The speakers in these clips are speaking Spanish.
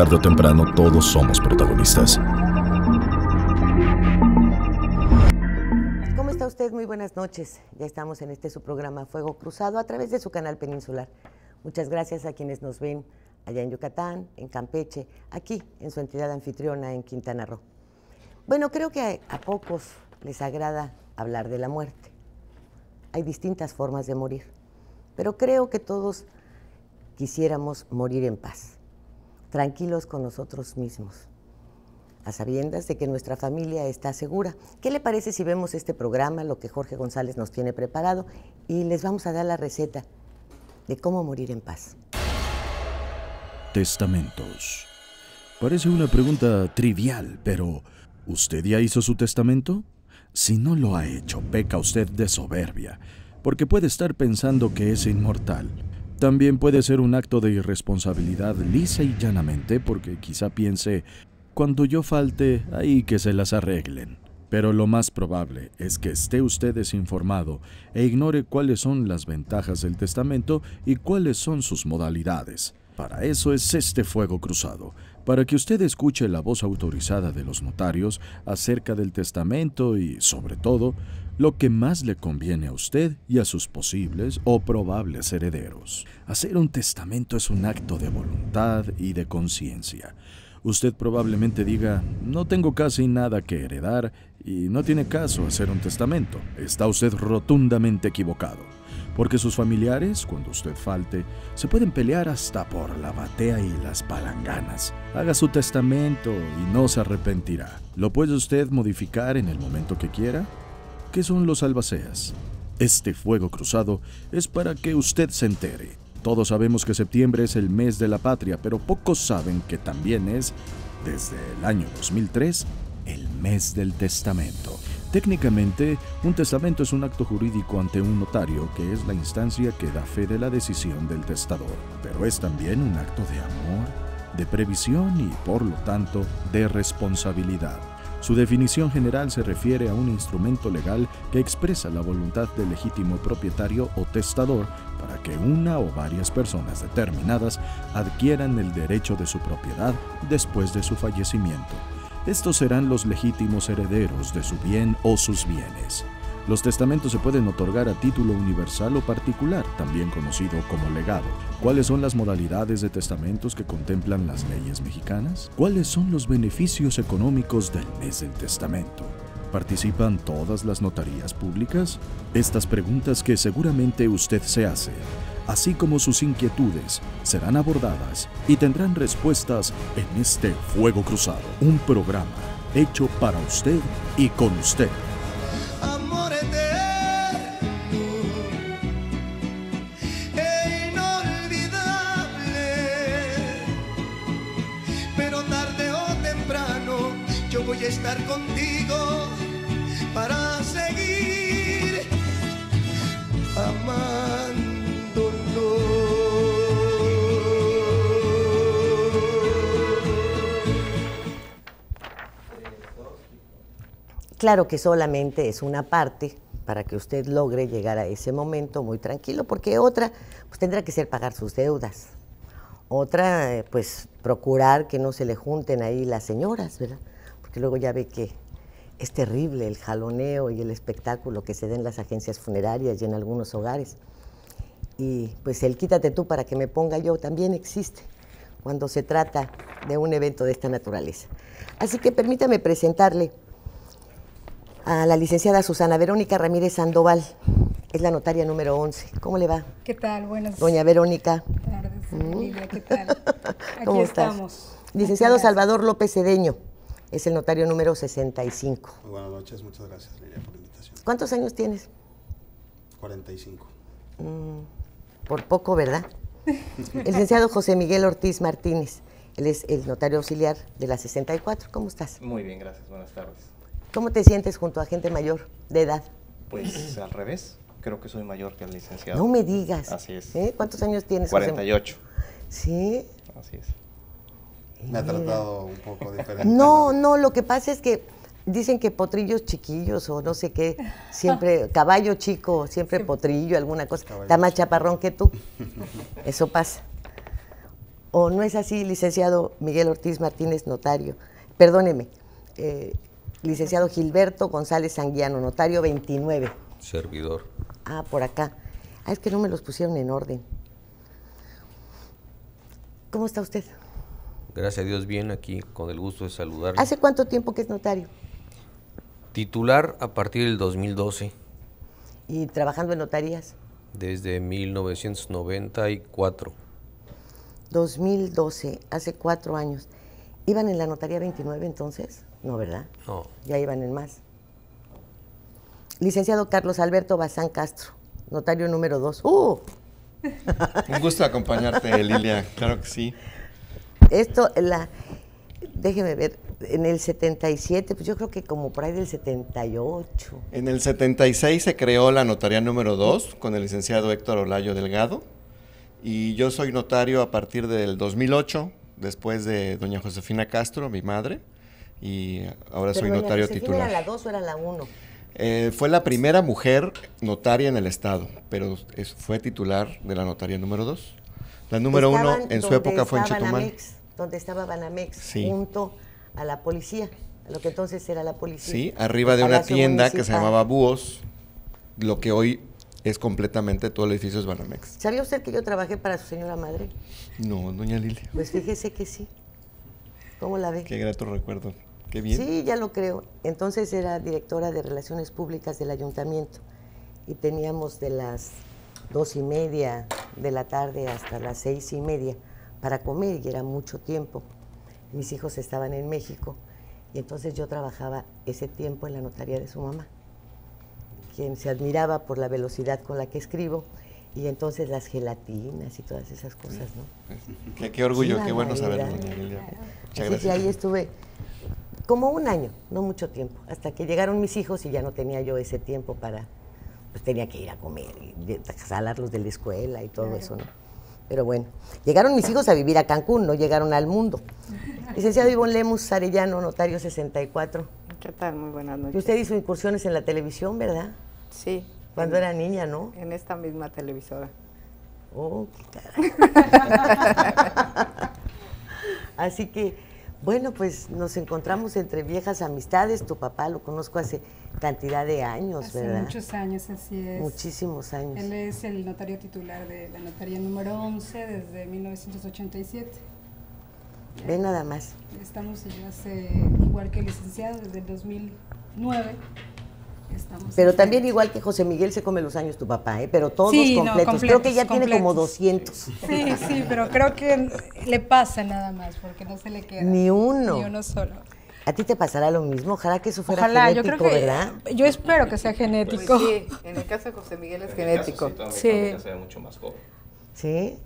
tarde o temprano todos somos protagonistas. ¿Cómo está usted? Muy buenas noches. Ya estamos en este su programa Fuego Cruzado a través de su canal peninsular. Muchas gracias a quienes nos ven allá en Yucatán, en Campeche, aquí en su entidad anfitriona en Quintana Roo. Bueno, creo que a, pocos les agrada hablar de la muerte. Hay distintas formas de morir, pero creo que todos quisiéramos morir en paz tranquilos con nosotros mismos, a sabiendas de que nuestra familia está segura. ¿Qué le parece si vemos este programa, lo que Jorge González nos tiene preparado, y les vamos a dar la receta de cómo morir en paz? Testamentos. Parece una pregunta trivial, pero ¿usted ya hizo su testamento? Si no lo ha hecho, peca usted de soberbia, porque puede estar pensando que es inmortal también puede ser un acto de irresponsabilidad lisa y llanamente porque quizá piense, cuando yo falte, ahí que se las arreglen. Pero lo más probable es que esté usted desinformado e ignore cuáles son las ventajas del testamento y cuáles son sus modalidades. Para eso es este fuego cruzado, para que usted escuche la voz autorizada de los notarios acerca del testamento y, sobre todo, lo que más le conviene a usted y a sus posibles o probables herederos. Hacer un testamento es un acto de voluntad y de conciencia. Usted probablemente diga, no tengo casi nada que heredar y no tiene caso hacer un testamento. Está usted rotundamente equivocado, porque sus familiares, cuando usted falte, se pueden pelear hasta por la batea y las palanganas. Haga su testamento y no se arrepentirá. Lo puede usted modificar en el momento que quiera ¿Qué son los albaceas? Este fuego cruzado es para que usted se entere. Todos sabemos que septiembre es el mes de la patria, pero pocos saben que también es, desde el año 2003, el mes del testamento. Técnicamente, un testamento es un acto jurídico ante un notario, que es la instancia que da fe de la decisión del testador, pero es también un acto de amor, de previsión y, por lo tanto, de responsabilidad. Su definición general se refiere a un instrumento legal que expresa la voluntad del legítimo propietario o testador para que una o varias personas determinadas adquieran el derecho de su propiedad después de su fallecimiento. Estos serán los legítimos herederos de su bien o sus bienes. Los testamentos se pueden otorgar a título universal o particular, también conocido como legado. ¿Cuáles son las modalidades de testamentos que contemplan las leyes mexicanas? ¿Cuáles son los beneficios económicos del mes del testamento? ¿Participan todas las notarías públicas? Estas preguntas que seguramente usted se hace, así como sus inquietudes, serán abordadas y tendrán respuestas en este Fuego Cruzado, un programa hecho para usted y con usted amor eterno e inolvidable. Pero tarde o temprano yo voy a estar contigo para seguir amando. Claro que solamente es una parte para que usted logre llegar a ese momento muy tranquilo, porque otra pues tendrá que ser pagar sus deudas. Otra, eh, pues procurar que no se le junten ahí las señoras, ¿verdad? Porque luego ya ve que es terrible el jaloneo y el espectáculo que se den las agencias funerarias y en algunos hogares. Y pues el quítate tú para que me ponga yo también existe cuando se trata de un evento de esta naturaleza. Así que permítame presentarle a la licenciada Susana Verónica Ramírez Sandoval. Es la notaria número 11. ¿Cómo le va? ¿Qué tal? Buenas Doña Verónica. Buenas Tardes, ¿qué tal? ¿Cómo estamos. Licenciado Salvador López Cedeño. Es el notario número 65. Muy buenas noches, muchas gracias, Lilia por la invitación. ¿Cuántos años tienes? 45. Mm, por poco, ¿verdad? el licenciado José Miguel Ortiz Martínez. Él es el notario auxiliar de la 64. ¿Cómo estás? Muy bien, gracias. Buenas tardes. ¿Cómo te sientes junto a gente mayor de edad? Pues al revés, creo que soy mayor que el licenciado. No me digas. Así es. ¿Eh? ¿Cuántos años tienes? 48. Sí. Así es. Me ha tratado un poco diferente. No, no, lo que pasa es que dicen que potrillos chiquillos o no sé qué, siempre caballo chico, siempre potrillo, alguna cosa. Está más chaparrón que tú. Eso pasa. ¿O no es así, licenciado Miguel Ortiz Martínez, notario? Perdóneme. Eh, Licenciado Gilberto González Sanguiano, notario 29. Servidor. Ah, por acá. Ah, es que no me los pusieron en orden. ¿Cómo está usted? Gracias a Dios, bien aquí, con el gusto de saludar. ¿Hace cuánto tiempo que es notario? Titular a partir del 2012. ¿Y trabajando en notarías? Desde 1994. 2012, hace cuatro años. ¿Iban en la notaría 29 entonces? No, ¿verdad? No. Ya iban en más. Licenciado Carlos Alberto Bazán Castro, notario número 2. ¡Uh! Un gusto acompañarte, Lilia, claro que sí. Esto, la, déjeme ver, en el 77, pues yo creo que como por ahí del 78. En el 76 se creó la notaría número 2 con el licenciado Héctor Olayo Delgado y yo soy notario a partir del 2008 después de doña Josefina Castro, mi madre, y ahora soy notario titular. ¿Era la 2 o era la 1? Eh, fue la primera mujer notaria en el Estado, pero fue titular de la notaría número 2. La número uno en su época fue en Chetumal. donde estaba Banamex, junto a la policía, lo que entonces era la policía. Sí, arriba de una tienda que se llamaba Búhos, lo que hoy es completamente todo el edificio es Banamex. ¿Sabía usted que yo trabajé para su señora madre? No, doña Lilia. Pues fíjese que sí. ¿Cómo la ve? Qué grato recuerdo. Qué bien. Sí, ya lo creo. Entonces era directora de Relaciones Públicas del Ayuntamiento y teníamos de las dos y media de la tarde hasta las seis y media para comer y era mucho tiempo. Mis hijos estaban en México y entonces yo trabajaba ese tiempo en la notaría de su mamá quien se admiraba por la velocidad con la que escribo. Y entonces las gelatinas y todas esas cosas, ¿no? Qué, orgullo, qué bueno saberlo, Muchas Así sí, ahí estuve como un año, no mucho tiempo, hasta que llegaron mis hijos y ya no tenía yo ese tiempo para, pues tenía que ir a comer y salarlos de la escuela y todo eso, ¿no? Pero bueno, llegaron mis hijos a vivir a Cancún, no llegaron al mundo. Licenciado Ivonne Lemus Arellano, notario 64 ¿Qué tal? Muy buenas noches. Usted hizo incursiones en la televisión, ¿verdad? Sí. Cuando era niña, ¿no? En esta misma televisora. Oh, qué Así que, bueno, pues nos encontramos entre viejas amistades. Tu papá lo conozco hace cantidad de años, hace ¿verdad? Muchos años, así es. Muchísimos años. Él es el notario titular de la notaría número 11 desde 1987. Ve nada más. Estamos ya igual que licenciado, desde el 2009. Estamos pero también igual que José Miguel se come los años tu papá, ¿eh? pero todos completos. Creo que ya tiene como 200. Sí, sí, pero creo que le pasa nada más, porque no se le queda. Ni uno. Ni uno solo. ¿A ti te pasará lo mismo? Ojalá que eso fuera Ojalá, genético, yo creo que, ¿verdad? Yo espero que sea genético. Pues sí, en el caso de José Miguel es genético. caso, sí, que Se mucho más joven. ¿Sí?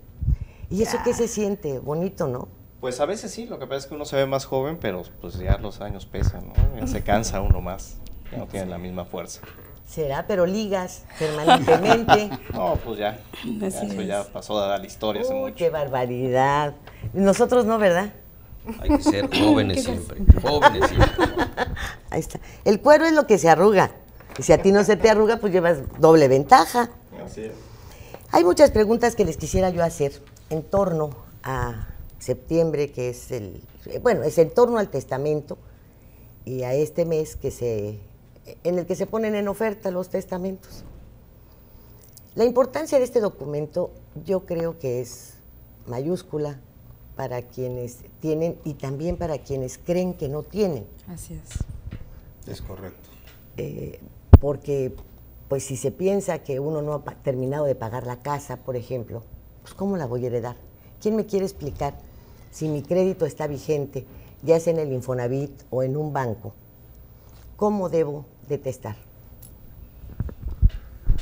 ¿Y eso qué se siente? Bonito, ¿no? Pues a veces sí, lo que pasa es que uno se ve más joven, pero pues ya los años pesan, Ya se cansa uno más, no tiene la misma fuerza. Será, pero ligas permanentemente. no, pues ya, ya eso ya pasó a la historia hace oh, qué barbaridad. Nosotros no, ¿verdad? Hay que ser jóvenes siempre, jóvenes siempre. Ahí está. El cuero es lo que se arruga. Y si a ti no se te arruga, pues llevas doble ventaja. Así es. Hay muchas preguntas que les quisiera yo hacer en torno a septiembre, que es el, eh, bueno, es en torno al testamento y a este mes que se, en el que se ponen en oferta los testamentos. La importancia de este documento yo creo que es mayúscula para quienes tienen y también para quienes creen que no tienen. Así es. Es correcto. Eh, porque pues si se piensa que uno no ha terminado de pagar la casa, por ejemplo, pues ¿cómo la voy a heredar? ¿Quién me quiere explicar si mi crédito está vigente, ya sea en el Infonavit o en un banco? ¿Cómo debo detestar?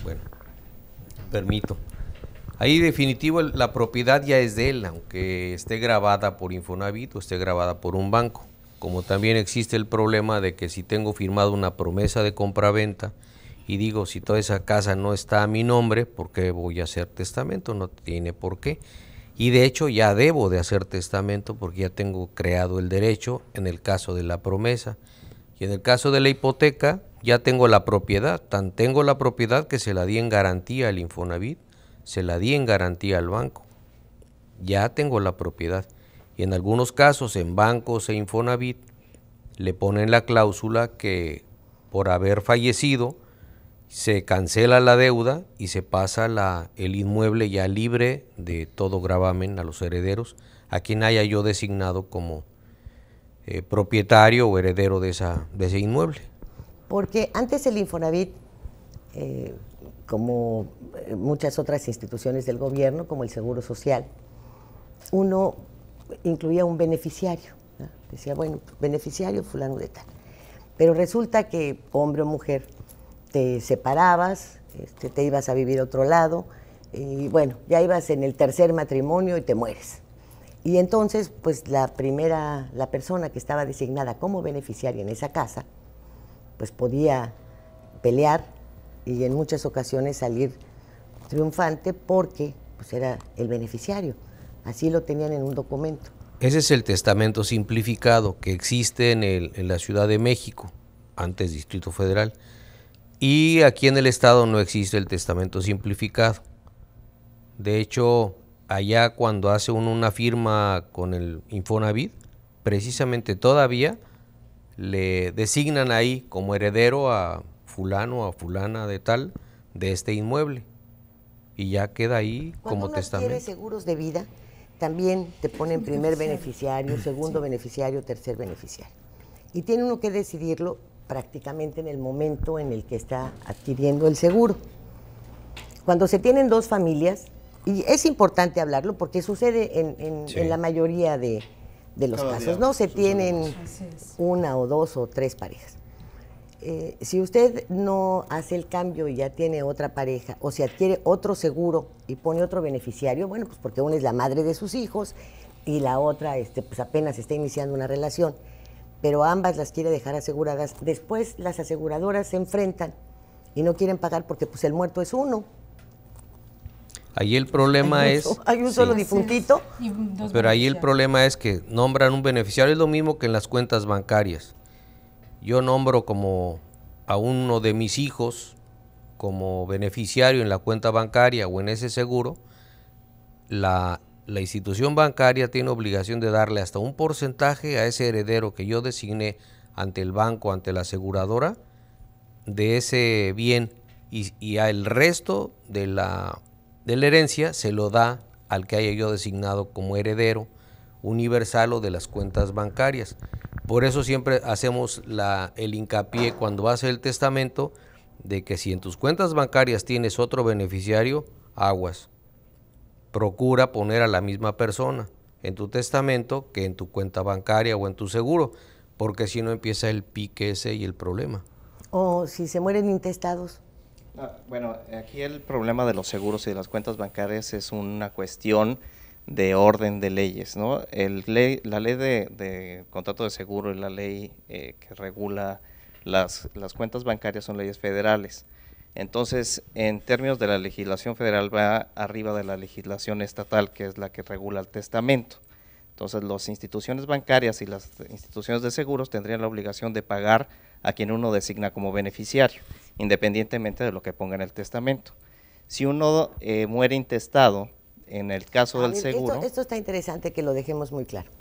Bueno, permito. Ahí definitivo la propiedad ya es de él, aunque esté grabada por Infonavit o esté grabada por un banco. Como también existe el problema de que si tengo firmado una promesa de compraventa y digo si toda esa casa no está a mi nombre, ¿por qué voy a hacer testamento? No tiene por qué y de hecho ya debo de hacer testamento porque ya tengo creado el derecho en el caso de la promesa. Y en el caso de la hipoteca ya tengo la propiedad, tan tengo la propiedad que se la di en garantía al Infonavit, se la di en garantía al banco. Ya tengo la propiedad. Y en algunos casos en bancos e Infonavit le ponen la cláusula que por haber fallecido se cancela la deuda y se pasa la, el inmueble ya libre de todo gravamen a los herederos, a quien haya yo designado como eh, propietario o heredero de, esa, de ese inmueble. Porque antes el Infonavit, eh, como eh, muchas otras instituciones del gobierno, como el Seguro Social, uno incluía un beneficiario. Decía, bueno, beneficiario fulano de tal. Pero resulta que hombre o mujer te separabas, este, te ibas a vivir a otro lado, y bueno, ya ibas en el tercer matrimonio y te mueres. Y entonces, pues la primera, la persona que estaba designada como beneficiaria en esa casa, pues podía pelear y en muchas ocasiones salir triunfante porque pues era el beneficiario. Así lo tenían en un documento. Ese es el testamento simplificado que existe en, en la Ciudad de México, antes Distrito Federal. Y aquí en el Estado no existe el testamento simplificado. De hecho, allá cuando hace uno una firma con el Infonavit, precisamente todavía le designan ahí como heredero a fulano, a fulana de tal, de este inmueble. Y ya queda ahí como uno seguros de vida, también te ponen primer beneficiario, segundo beneficiario, tercer beneficiario. Y tiene uno que decidirlo prácticamente en el momento en el que está adquiriendo el seguro. Cuando se tienen dos familias, y es importante hablarlo porque sucede en, la mayoría de, los casos, no se tienen una o dos o tres parejas. Eh, si usted no hace el cambio y ya tiene otra pareja, o se adquiere otro seguro y pone otro beneficiario, bueno, pues porque una es la madre de sus hijos y la otra este, pues apenas está iniciando una relación, pero ambas las quiere dejar aseguradas. Después las aseguradoras se enfrentan y no quieren pagar porque pues el muerto es uno. Ahí el problema es... hay un solo difuntito. Pero ahí el problema es que nombran un beneficiario, es lo mismo que en las cuentas bancarias. Yo nombro como a uno de mis hijos como beneficiario en la cuenta bancaria o en ese seguro, la, la institución bancaria tiene obligación de darle hasta un porcentaje a ese heredero que yo designé ante el banco, ante la aseguradora, de ese bien y, al resto de la, de la herencia se lo da al que haya yo designado como heredero universal o de las cuentas bancarias. Por eso siempre hacemos el hincapié cuando hace el testamento de que si en tus cuentas bancarias tienes otro beneficiario, aguas procura poner a la misma persona en tu testamento que en tu cuenta bancaria o en tu seguro, porque si no empieza el pique ese y el problema. O si se mueren intestados. Ah, bueno, aquí el problema de los seguros y de las cuentas bancarias es una cuestión de orden de leyes, ¿no? El la ley de, contrato de seguro y la ley eh, que regula las, las, cuentas bancarias son leyes federales. Entonces, en términos de la legislación federal, va arriba de la legislación estatal, que es la que regula el testamento. Entonces, las instituciones bancarias y las instituciones de seguros tendrían la obligación de pagar a quien uno designa como beneficiario, independientemente de lo que ponga en el testamento. Si uno eh, muere intestado, en el caso del seguro... Esto, está interesante que lo dejemos muy claro.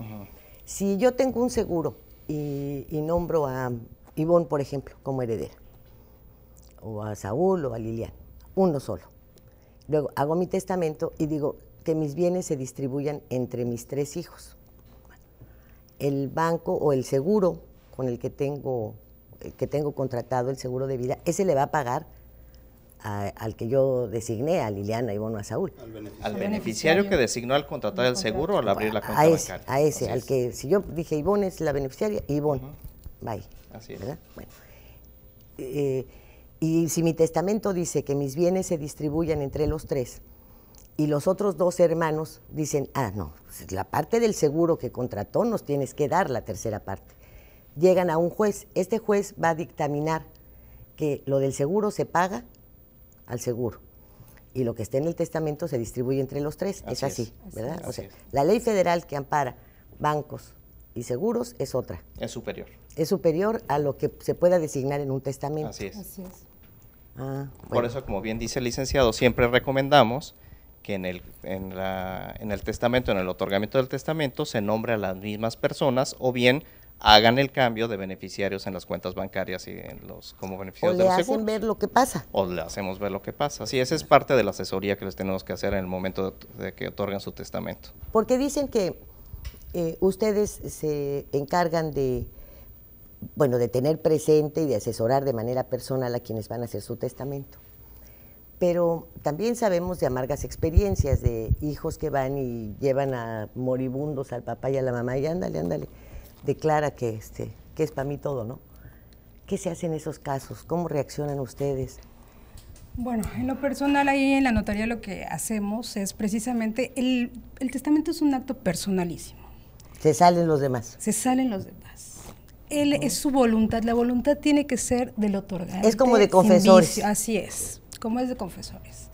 Si yo tengo un seguro y, y nombro a Ivonne, por ejemplo, como heredera, o a Saúl o a Lilian, uno solo. Luego hago mi testamento y digo que mis bienes se distribuyan entre mis tres hijos. El banco o el seguro con el que tengo, que tengo contratado el seguro de vida, ese le va a pagar al que yo designé, a Liliana, Ivonne, a Saúl. Al beneficiario, que designó al contratar el seguro o al abrir la cuenta a ese, A ese, al que si yo dije Ivonne es la beneficiaria, Ivonne, bye. Así es. Bueno, eh, y si mi testamento dice que mis bienes se distribuyan entre los tres y los otros dos hermanos dicen, ah, no, pues, la parte del seguro que contrató nos tienes que dar la tercera parte. Llegan a un juez, este juez va a dictaminar que lo del seguro se paga al seguro y lo que esté en el testamento se distribuye entre los tres. es así, ¿verdad? o sea, la ley federal que ampara bancos y seguros es otra. Es superior. Es superior a lo que se pueda designar en un testamento. Así es. Así es. Ah, Por eso, como bien dice el licenciado, siempre recomendamos que en el, en, la, en el testamento, en el otorgamiento del testamento, se nombre a las mismas personas o bien hagan el cambio de beneficiarios en las cuentas bancarias y en los como beneficiarios o le hacen ver lo que pasa. O le hacemos ver lo que pasa. Sí, esa es ah. parte de la asesoría que les tenemos que hacer en el momento de, que otorgan su testamento. Porque dicen que eh, ustedes se encargan de bueno, de tener presente y de asesorar de manera personal a quienes van a hacer su testamento. Pero también sabemos de amargas experiencias de hijos que van y llevan a moribundos al papá y a la mamá y ándale, ándale, declara que, este, que es para mí todo, ¿no? ¿Qué se hace en esos casos? ¿Cómo reaccionan ustedes? Bueno, en lo personal ahí en la notaría lo que hacemos es precisamente, el, el testamento es un acto personalísimo. Se salen los demás. Se salen los demás él, es su voluntad. La voluntad tiene que ser del otorgante. Es como de confesores. Así es, como es de confesores.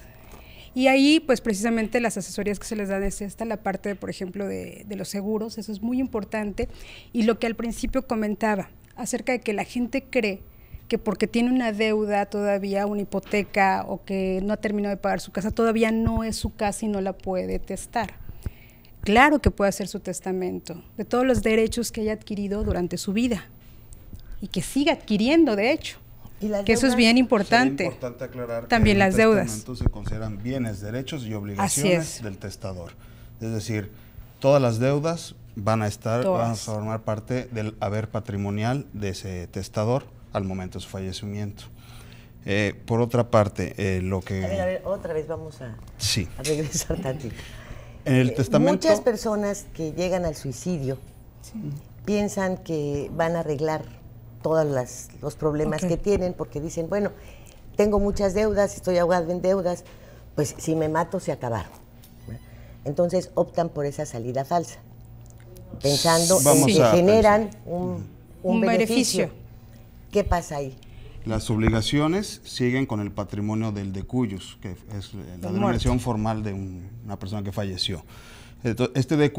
Y ahí, pues precisamente las asesorías que se les dan es esta, la parte, por ejemplo, de los seguros, eso es muy importante. Y lo que al principio comentaba acerca de que la gente cree que porque tiene una deuda todavía, una hipoteca o que no ha terminado de pagar su casa, todavía no es su casa y no la puede testar claro que puede hacer su testamento de todos los derechos que haya adquirido durante su vida y que siga adquiriendo, de hecho. ¿Y que eso es bien importante. También las deudas. se consideran bienes, derechos y obligaciones del testador. Es decir, todas las deudas van a estar, van a formar parte del haber patrimonial de ese testador al momento de su fallecimiento. Eh, por otra parte, eh, lo que... otra vez vamos a, regresar a regresar eh, muchas personas que llegan al suicidio piensan que van a arreglar todos los problemas que tienen porque dicen, bueno, tengo muchas deudas, estoy ahogado en deudas, pues si me mato se acabaron. Entonces optan por esa salida falsa, pensando que generan un, beneficio. ¿Qué pasa ahí? Las obligaciones siguen con el patrimonio del de que es la denominación formal de una persona que falleció. Este de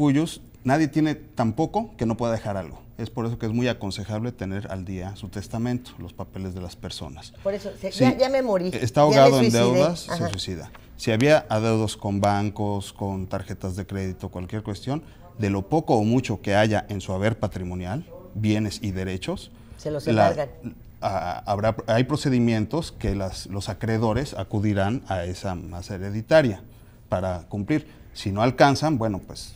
nadie tiene tan poco que no pueda dejar algo. Es por eso que es muy aconsejable tener al día su testamento, los papeles de las personas. Por eso, ya, me morí. Está ahogado en deudas, se suicida. Si había adeudos con bancos, con tarjetas de crédito, cualquier cuestión, de lo poco o mucho que haya en su haber patrimonial, bienes y derechos, se los la, habrá, hay procedimientos que las, los acreedores acudirán a esa masa hereditaria para cumplir. Si no alcanzan, bueno, pues,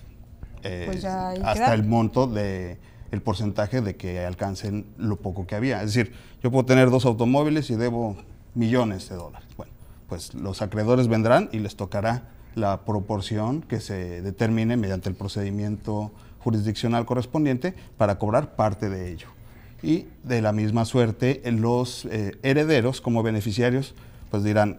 eh, pues hasta el monto de el porcentaje de que alcancen lo poco que había. Es decir, yo puedo tener dos automóviles y debo millones de dólares. Bueno, pues los acreedores vendrán y les tocará la proporción que se determine mediante el procedimiento jurisdiccional correspondiente para cobrar parte de ello y de la misma suerte eh, los eh, herederos como beneficiarios pues dirán,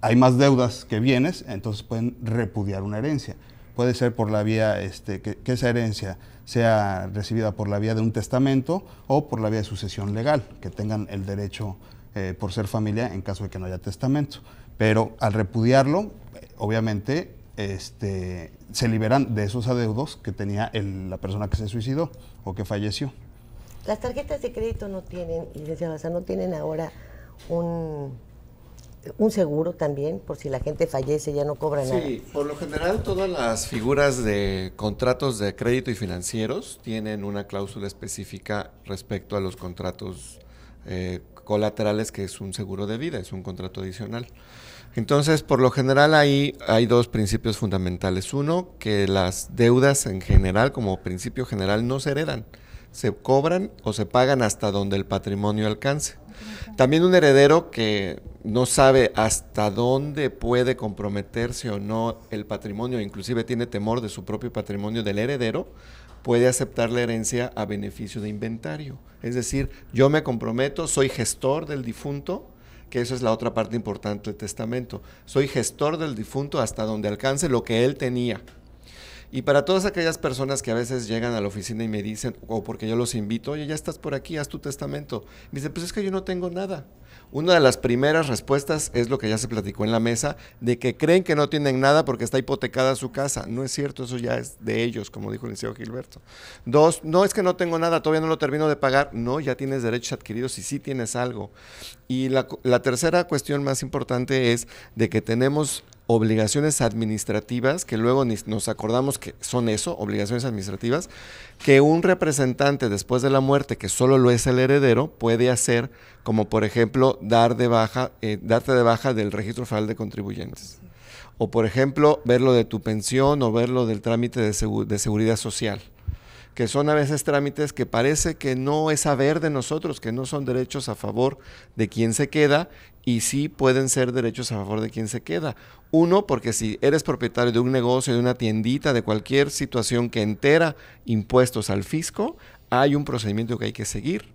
hay más deudas que bienes, entonces pueden repudiar una herencia. Puede ser por la vía, este, que, esa herencia sea recibida por la vía de un testamento o por la vía de sucesión legal, que tengan el derecho eh, por ser familia en caso de que no haya testamento. Pero al repudiarlo, obviamente este, se liberan de esos adeudos que tenía la persona que se suicidó o que falleció. Las tarjetas de crédito no tienen, y no tienen ahora un, seguro también, por si la gente fallece, ya no cobra nada. Sí, por lo general todas las figuras de contratos de crédito y financieros tienen una cláusula específica respecto a los contratos eh, colaterales, que es un seguro de vida, es un contrato adicional. Entonces, por lo general ahí hay dos principios fundamentales. Uno, que las deudas en general, como principio general, no se heredan se cobran o se pagan hasta donde el patrimonio alcance. También un heredero que no sabe hasta dónde puede comprometerse o no el patrimonio, inclusive tiene temor de su propio patrimonio del heredero, puede aceptar la herencia a beneficio de inventario. Es decir, yo me comprometo, soy gestor del difunto, que eso es la otra parte importante del testamento. Soy gestor del difunto hasta donde alcance lo que él tenía. Y para todas aquellas personas que a veces llegan a la oficina y me dicen, o porque yo los invito, oye, ya estás por aquí, haz tu testamento. Me dicen, pues es que yo no tengo nada. Una de las primeras respuestas es lo que ya se platicó en la mesa, de que creen que no tienen nada porque está hipotecada su casa. No es cierto, eso ya es de ellos, como dijo el licenciado Gilberto. Dos, no es que no tengo nada, todavía no lo termino de pagar. No, ya tienes derechos adquiridos y sí tienes algo. Y la, la tercera cuestión más importante es de que tenemos obligaciones administrativas, que luego nos acordamos que son eso, obligaciones administrativas, que un representante después de la muerte, que solo lo es el heredero, puede hacer, como por ejemplo dar de baja, eh, darte de baja del registro federal de contribuyentes. O por ejemplo, ver lo de tu pensión o ver lo del trámite de seguridad social que son a veces trámites que parece que no es saber de nosotros, que no son derechos a favor de quien se queda y sí pueden ser derechos a favor de quien se queda. Uno, porque si eres propietario de un negocio, de una tiendita, de cualquier situación que entera impuestos al fisco, hay un procedimiento que hay que seguir.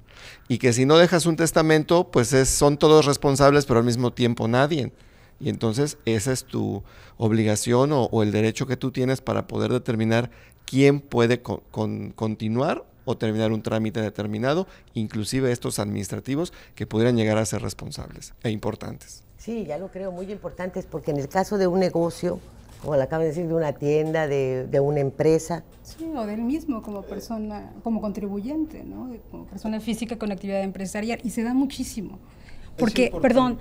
Y que si no dejas un testamento, pues es, son todos responsables, pero al mismo tiempo nadie. Y entonces esa es tu obligación o, el derecho que tú tienes para poder determinar quién puede continuar o terminar un trámite determinado, inclusive estos administrativos que pudieran llegar a ser responsables e importantes. Sí, ya lo creo, muy importantes, porque en el caso de un negocio, como le acabo de decir, de una tienda, de, una empresa. Sí, o del mismo como persona, como contribuyente, ¿no? Como persona física con actividad empresarial, y se da muchísimo. Porque, perdón,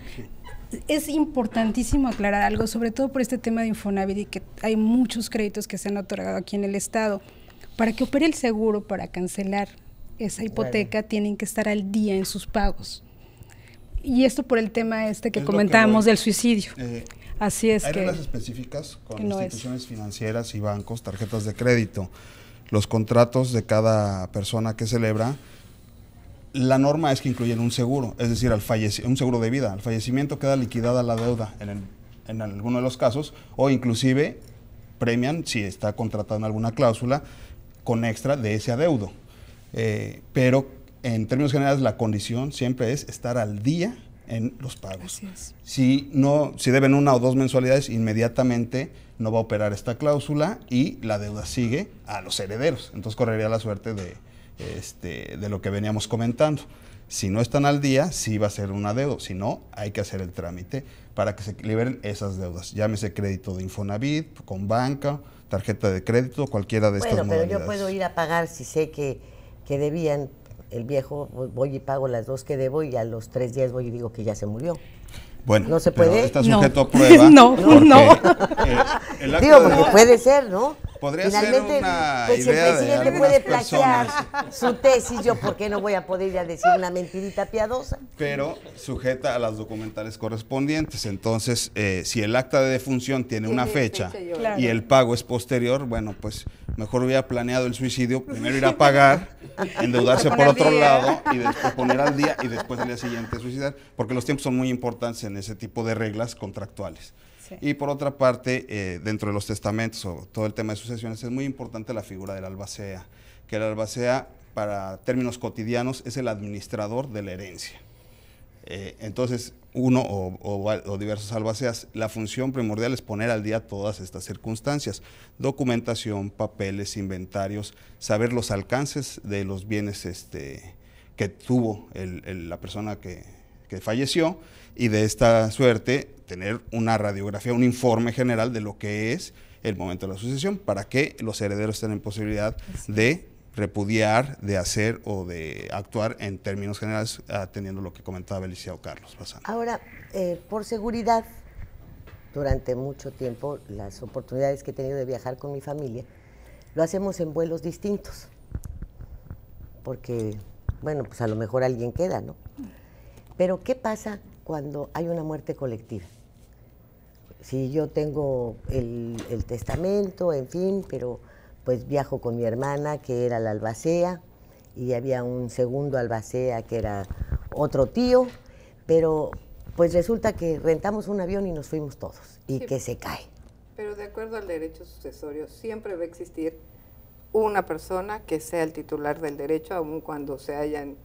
es importantísimo aclarar algo, sobre todo por este tema de Infonavit y que hay muchos créditos que se han otorgado aquí en el Estado. Para que opere el seguro para cancelar esa hipoteca, tienen que estar al día en sus pagos. Y esto por el tema este que comentábamos del suicidio. Eh, Así es hay que. Hay reglas específicas con instituciones financieras y bancos, tarjetas de crédito. Los contratos de cada persona que celebra la norma es que incluyen un seguro, es decir, al un seguro de vida. Al fallecimiento queda liquidada la deuda en, alguno de los casos o inclusive premian si está contratada en alguna cláusula con extra de ese adeudo. Eh, pero en términos generales la condición siempre es estar al día en los pagos. Si no, si deben una o dos mensualidades, inmediatamente no va a operar esta cláusula y la deuda sigue a los herederos. Entonces correría la suerte de, este, de lo que veníamos comentando. Si no están al día, sí va a ser una deuda, Si no, hay que hacer el trámite para que se liberen esas deudas. Llámese crédito de Infonavit, con banca, tarjeta de crédito, cualquiera de estas Bueno, pero yo puedo ir a pagar si sé que, debían. El viejo, voy y pago las dos que debo y a los tres días voy y digo que ya se murió. Bueno, no se puede. está sujeto no. a prueba. no, no. Eh, digo, porque puede ser, ¿no? Podría ser una pues, el presidente puede plantear su tesis, yo por qué no voy a poder ir a decir una mentirita piadosa. Pero sujeta a las documentales correspondientes. Entonces, eh, si el acta de defunción tiene una fecha, y el pago es posterior, bueno, pues mejor hubiera planeado el suicidio, primero ir a pagar, endeudarse por otro lado y después poner al día y después el día siguiente suicidar, porque los tiempos son muy importantes en ese tipo de reglas contractuales. Y por otra parte, eh, dentro de los testamentos o todo el tema de sucesiones, es muy importante la figura del albacea, que el albacea, para términos cotidianos, es el administrador de la herencia. Eh, entonces, uno o, diversos albaceas, la función primordial es poner al día todas estas circunstancias, documentación, papeles, inventarios, saber los alcances de los bienes este, que tuvo la persona que, que falleció y de esta suerte tener una radiografía, un informe general de lo que es el momento de la sucesión para que los herederos tengan posibilidad de repudiar, de hacer o de actuar en términos generales, ah, teniendo lo que comentaba o Carlos. Pasando. Ahora, eh, por seguridad, durante mucho tiempo, las oportunidades que he tenido de viajar con mi familia, lo hacemos en vuelos distintos, porque, bueno, pues a lo mejor alguien queda, ¿no? Pero, ¿qué pasa cuando hay una muerte colectiva? Sí, yo tengo el, testamento, en fin, pero pues viajo con mi hermana, que era la albacea, y había un segundo albacea, que era otro tío, pero pues resulta que rentamos un avión y nos fuimos todos, y que se cae. Pero de acuerdo al derecho sucesorio, siempre va a existir una persona que sea el titular del derecho, aun cuando se hayan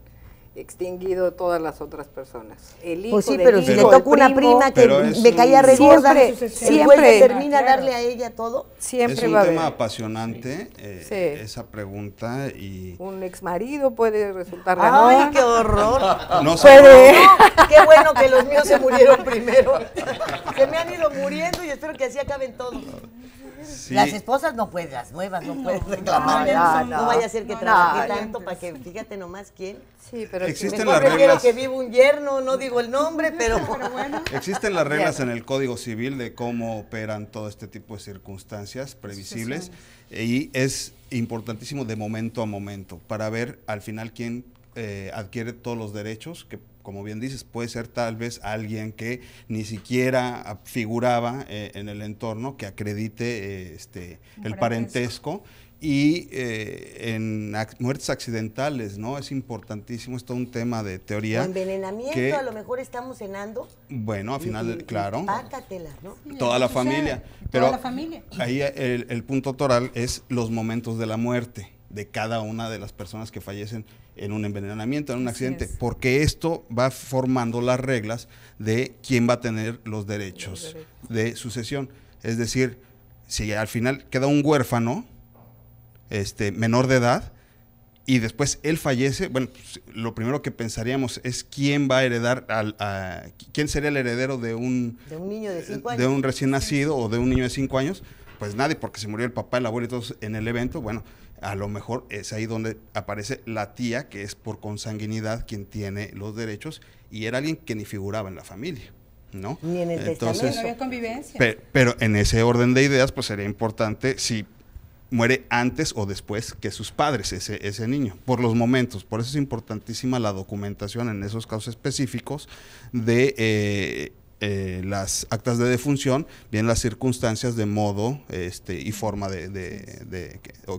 extinguido todas las otras personas. El hijo pues sí, pero si le toca una prima que me caía re siempre, siempre termina darle a ella todo. Siempre es un tema apasionante eh, esa pregunta y un ex marido puede resultar ganador. Ay, qué horror. No qué bueno que los míos se murieron primero. se me han ido muriendo y espero que así acaben todos. Las esposas no pueden, las nuevas no, pueden reclamar. No, vaya a ser que trabaje tanto para que, fíjate nomás quién. Sí, pero existen las reglas. que vivo un yerno, no digo el nombre, pero. bueno. Existen las reglas en el Código Civil de cómo operan todo este tipo de circunstancias previsibles y es importantísimo de momento a momento para ver al final quién eh, adquiere todos los derechos que como bien dices, puede ser tal vez alguien que ni siquiera figuraba eh, en el entorno, que acredite eh, este, el parentesco. Y eh, en muertes accidentales, ¿no? Es importantísimo, es todo un tema de teoría. envenenamiento, a lo mejor estamos cenando. Bueno, al final, claro. Pácatela, ¿no? Toda la familia. Toda pero la familia. Ahí el, el punto toral es los momentos de la muerte de cada una de las personas que fallecen en un envenenamiento, en un accidente, porque esto va formando las reglas de quién va a tener los derechos, de sucesión. Es decir, si al final queda un huérfano, este, menor de edad, y después él fallece, bueno, pues, lo primero que pensaríamos es quién va a heredar, al, quién sería el heredero de un, de un niño de, años? de un recién nacido o de un niño de 5 años, pues nadie, porque se murió el papá, el abuelo y todos en el evento, bueno, a lo mejor es ahí donde aparece la tía, que es por consanguinidad quien tiene los derechos, y era alguien que ni figuraba en la familia. ¿No? Ni en el Entonces, no había convivencia. Pero, en ese orden de ideas, pues sería importante si muere antes o después que sus padres, ese, ese niño, por los momentos. Por eso es importantísima la documentación en esos casos específicos de eh, eh, las actas de defunción, bien las circunstancias de modo este, y forma de,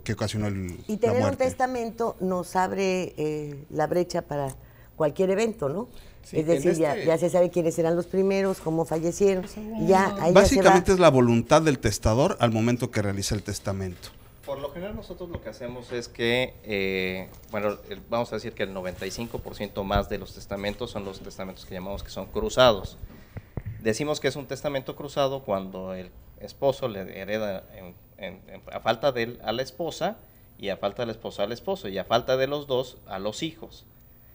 que, ocasionó el Y tener un testamento nos abre eh, la brecha para cualquier evento, ¿no? es decir, ya, este ya, se sabe quiénes eran los primeros, cómo fallecieron. Ya, Básicamente es la voluntad del testador al momento que realiza el testamento. Por lo general nosotros lo que hacemos es que, eh, bueno, vamos a decir que el 95% más de los testamentos son los testamentos que llamamos que son cruzados. Decimos que es un testamento cruzado cuando el esposo le hereda a falta de él a la esposa y a falta de la esposa al esposo y a falta de los dos a los hijos.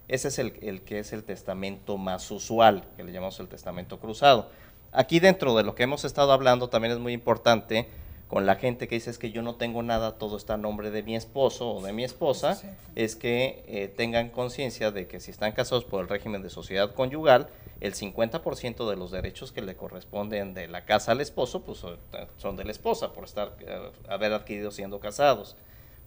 Ese es el, el, que es el testamento más usual, que le llamamos el testamento cruzado. Aquí dentro de lo que hemos estado hablando también es muy importante con la gente que dice es que yo no tengo nada, todo está a nombre de mi esposo o de mi esposa, es que eh, tengan conciencia de que si están casados por el régimen de sociedad conyugal, el 50% de los derechos que le corresponden de la casa al esposo, pues son de la esposa por estar, eh, haber adquirido siendo casados.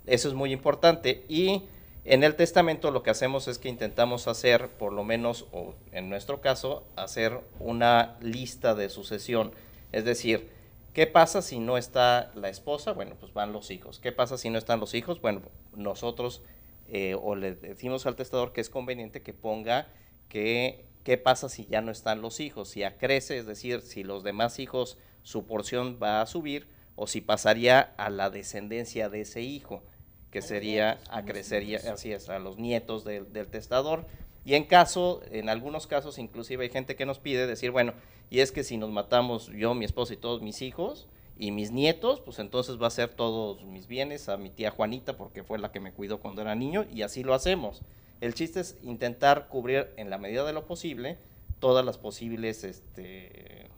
Eso es muy importante y en el testamento lo que hacemos es que intentamos hacer, por lo menos, o en nuestro caso, hacer una lista de sucesión. Es decir, ¿Qué pasa si no está la esposa? Bueno, pues van los hijos. ¿Qué pasa si no están los hijos? Bueno, nosotros eh, o le decimos al testador que es conveniente que ponga que qué pasa si ya no están los hijos, si acrece, es decir, si los demás hijos su porción va a subir o si pasaría a la descendencia de ese hijo, que sería, acrecería, así es, a los nietos del testador y en caso, en algunos casos inclusive hay gente que nos pide decir, bueno, y es que si nos matamos yo, mi esposa y todos mis hijos y mis nietos, pues entonces va a ser todos mis bienes a mi tía Juanita porque fue la que me cuidó cuando era niño y así lo hacemos. El chiste es intentar cubrir en la medida de lo posible todas las posibles este,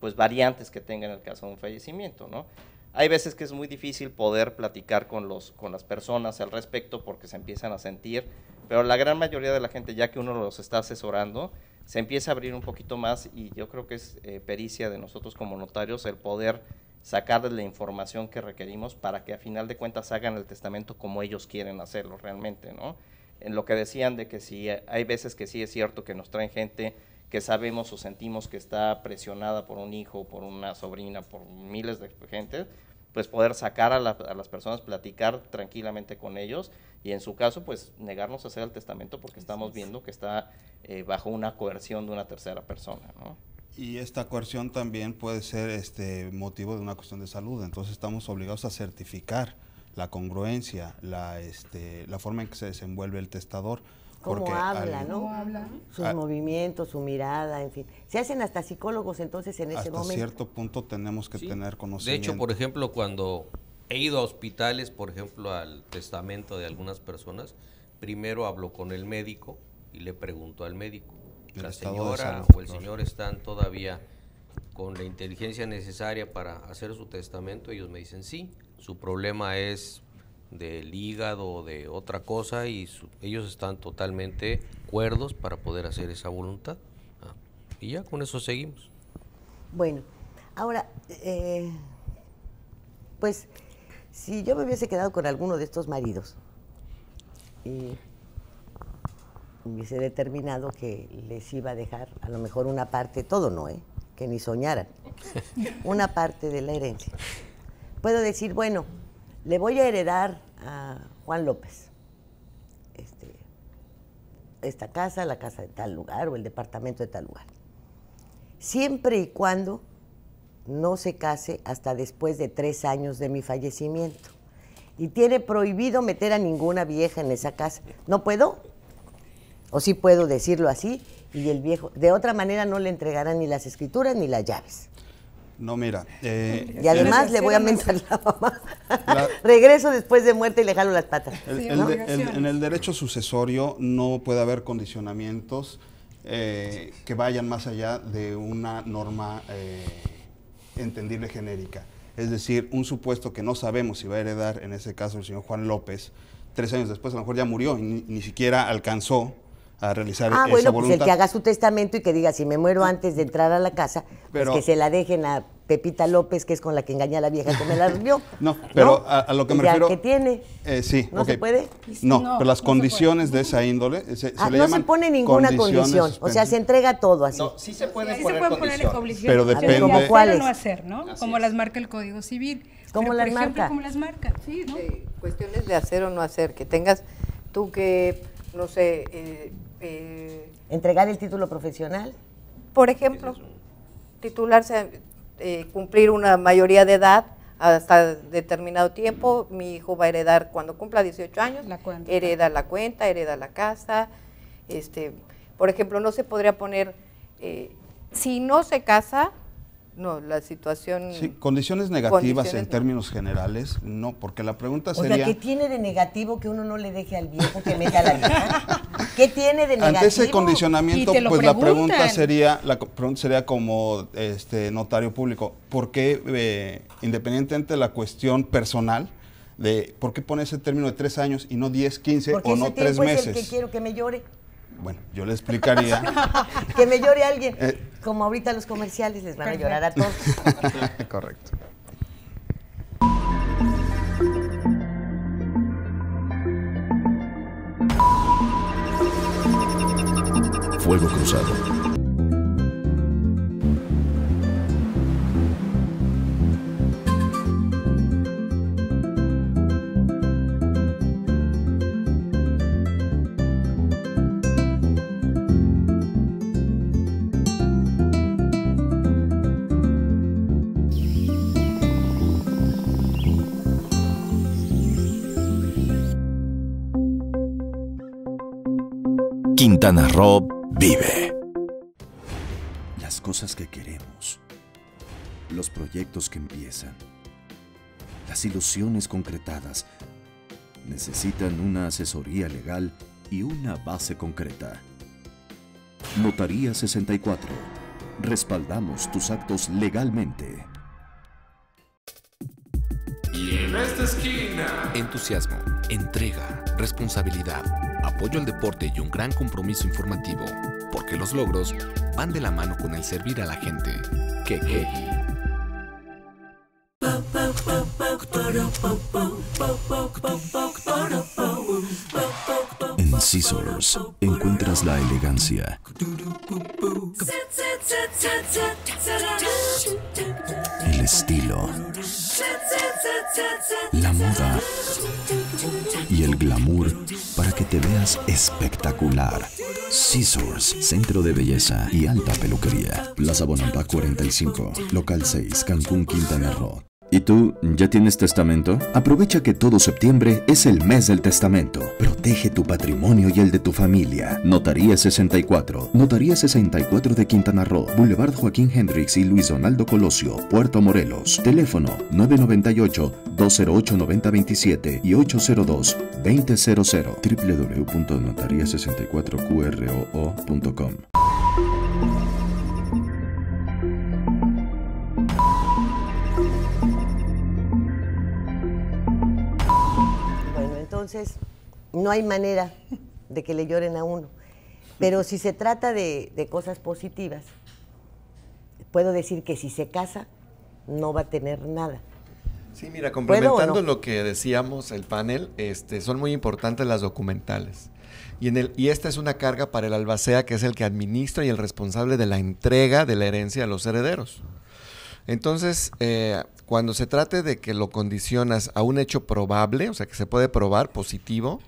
pues, variantes que tenga en el caso de un fallecimiento, ¿no? Hay veces que es muy difícil poder platicar con, los, con las personas al respecto porque se empiezan a sentir pero la gran mayoría de la gente, ya que uno los está asesorando, se empieza a abrir un poquito más y yo creo que es eh, pericia de nosotros como notarios el poder sacarles la información que requerimos para que a final de cuentas hagan el testamento como ellos quieren hacerlo realmente, ¿no? En lo que decían de que si hay veces que sí es cierto que nos traen gente que sabemos o sentimos que está presionada por un hijo, por una sobrina, por miles de gente, pues poder sacar a, las personas, platicar tranquilamente con ellos y en su caso pues negarnos a hacer el testamento porque estamos viendo que está eh, bajo una coerción de una tercera persona. Y esta coerción también puede ser este motivo de una cuestión de salud, entonces estamos obligados a certificar la congruencia, la este, forma en que se desenvuelve el testador. Cómo habla, ¿no? Cómo habla. Sus ah. movimientos, su mirada, en fin. Se hacen hasta psicólogos entonces en ese momento. A cierto punto tenemos que tener conocimiento. De hecho, por ejemplo, cuando he ido a hospitales, por ejemplo, al testamento de algunas personas, primero hablo con el médico y le pregunto al médico. la señora o el señor están todavía con la inteligencia necesaria para hacer su testamento. Ellos me dicen sí, su problema es del hígado o de otra cosa y ellos están totalmente cuerdos para poder hacer esa voluntad. y ya con eso seguimos. Bueno, ahora, eh, pues si yo me hubiese quedado con alguno de estos maridos y hubiese determinado que les iba a dejar a lo mejor una parte, todo no, ¿eh? que ni soñaran, una parte de la herencia. Puedo decir, bueno, le voy a heredar a Juan López este, esta casa, la casa de tal lugar o el departamento de tal lugar. Siempre y cuando no se case hasta después de tres años de mi fallecimiento. Y tiene prohibido meter a ninguna vieja en esa casa. No puedo, o sí puedo decirlo así, y el viejo, de otra manera no le entregarán ni las escrituras ni las llaves. No, mira. Eh, y además le voy a mentar la mamá. Regreso después de muerte y le jalo las patas. en el derecho sucesorio no puede haber condicionamientos eh, que vayan más allá de una norma eh, entendible genérica. Es decir, un supuesto que no sabemos si va a heredar, en ese caso el señor Juan López, tres años después a lo mejor ya murió y ni siquiera alcanzó a realizar ah, bueno, pues el que haga su testamento y que diga, si me muero antes de entrar a la casa, pues, que se la dejen a Pepita López, que es con la que engaña a la vieja que me la dio. No, pero A, lo que me refiero... que tiene? Eh, sí. ¿No se puede? No, pero las condiciones de esa índole eh, ah, No se pone ninguna condición, o sea, se entrega todo así. No, sí se puede poner, pero depende... ¿Cuáles? no hacer, ¿no? como las marca el Código Civil. Como las marca. Como las marca, sí, cuestiones de hacer o no hacer, que tengas tú que, no sé... Eh, eh, ¿Entregar el título profesional? Por ejemplo, titularse, eh, cumplir una mayoría de edad hasta determinado tiempo. Mi hijo va a heredar cuando cumpla 18 años. Hereda la cuenta, hereda la casa. Este, por ejemplo, no se podría poner, eh, si no se casa, no, la situación. Sí, condiciones negativas en términos generales, no, porque la pregunta sería. O ¿qué tiene de negativo que uno no le deje al viejo que meta la vida? ¿Qué tiene de negativo? Ante ese condicionamiento, pues la pregunta sería, la sería como este notario público, ¿por qué, eh, independientemente de la cuestión personal, de por qué pone ese término de tres años y no 10, 15 o no tres meses. Es el que quiero que me llore. Bueno, yo le explicaría. que me llore alguien. Eh, Como ahorita los comerciales les van a llorar a todos. Correcto. Fuego cruzado. Tana vive. Las cosas que queremos, los proyectos que empiezan, las ilusiones concretadas, necesitan una asesoría legal y una base concreta. Notaría 64. Respaldamos tus actos legalmente en esta esquina. Entusiasmo, entrega, responsabilidad, apoyo al deporte y un gran compromiso informativo, porque los logros van de la mano con el servir a la gente. Que En Scissors encuentras la elegancia, el estilo la moda y el glamour para que te veas espectacular. Scissors, Centro de Belleza y Alta Peluquería. Plaza Bonampak 45, Local 6, Cancún, Quintana Roo. ¿Y tú ya tienes testamento? Aprovecha que todo septiembre es el mes del testamento. Protege tu patrimonio y el de tu familia. Notaría 64. Notaría 64 de Quintana Roo, Boulevard Joaquín Hendrix y Luis Donaldo Colosio, Puerto Morelos. Teléfono 998-208-9027 y 802-2000. www.notaria64qroo.com entonces no hay manera de que le lloren a uno. Pero si se trata de, cosas positivas, puedo decir que si se casa, no va a tener nada. Sí, mira, complementando lo que decíamos el panel, este, son muy importantes las documentales. Y, en y esta es una carga para el albacea, que es el que administra y el responsable de la entrega de la herencia a los herederos. Entonces, eh, cuando se trate de que lo condicionas a un hecho probable, o sea, que se puede probar positivo,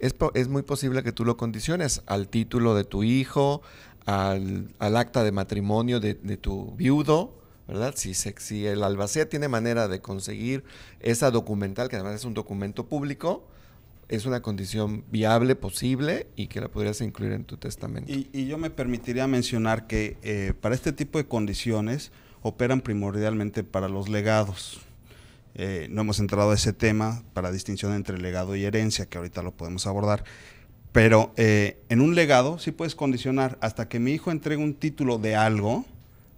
es, es muy posible que tú lo condiciones al título de tu hijo, al, acta de matrimonio de, tu viudo, ¿verdad? Si, el albacea tiene manera de conseguir esa documental, que además es un documento público, es una condición viable, posible y que la podrías incluir en tu testamento. Y, yo me permitiría mencionar que eh, para este tipo de condiciones, operan primordialmente para los legados. Eh, no hemos entrado a ese tema para distinción entre legado y herencia, que ahorita lo podemos abordar. Pero eh, en un legado sí puedes condicionar hasta que mi hijo entregue un título de algo,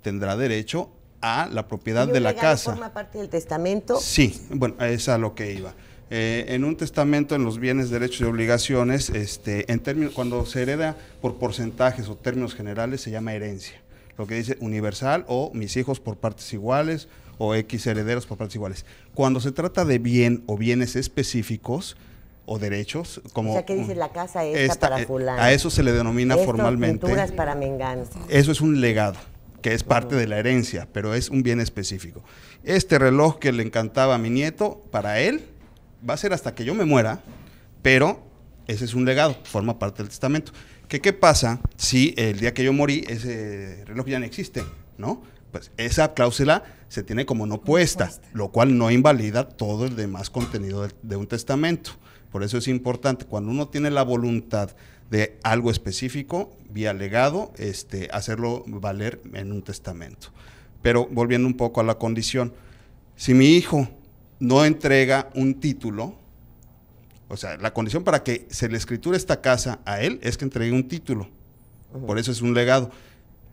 tendrá derecho a la propiedad de la casa. ¿Forma parte del testamento? Sí, bueno, es a lo que iba. Eh, en un testamento, en los bienes, derechos y obligaciones, este, en términos, cuando se hereda por porcentajes o términos generales, se llama herencia lo que dice universal o mis hijos por partes iguales o X herederos por partes iguales. Cuando se trata de bien o bienes específicos, o derechos como dice la casa esta, para eh, fulano a eso se le denomina formalmente para eso es un legado que es parte de la herencia pero es un bien específico este reloj que le encantaba a mi nieto para él va a ser hasta que yo me muera pero ese es un legado forma parte del testamento qué pasa si el día que yo morí ese reloj ya no existe, ¿no? Pues esa cláusula se tiene como no puesta, lo cual no invalida todo el demás contenido de, de un testamento. Por eso es importante, cuando uno tiene la voluntad de algo específico, vía legado, este, hacerlo valer en un testamento. Pero volviendo un poco a la condición, si mi hijo no entrega un título, o sea, la condición para que se le escritura esta casa a él es que entregue un título. Por eso es un legado.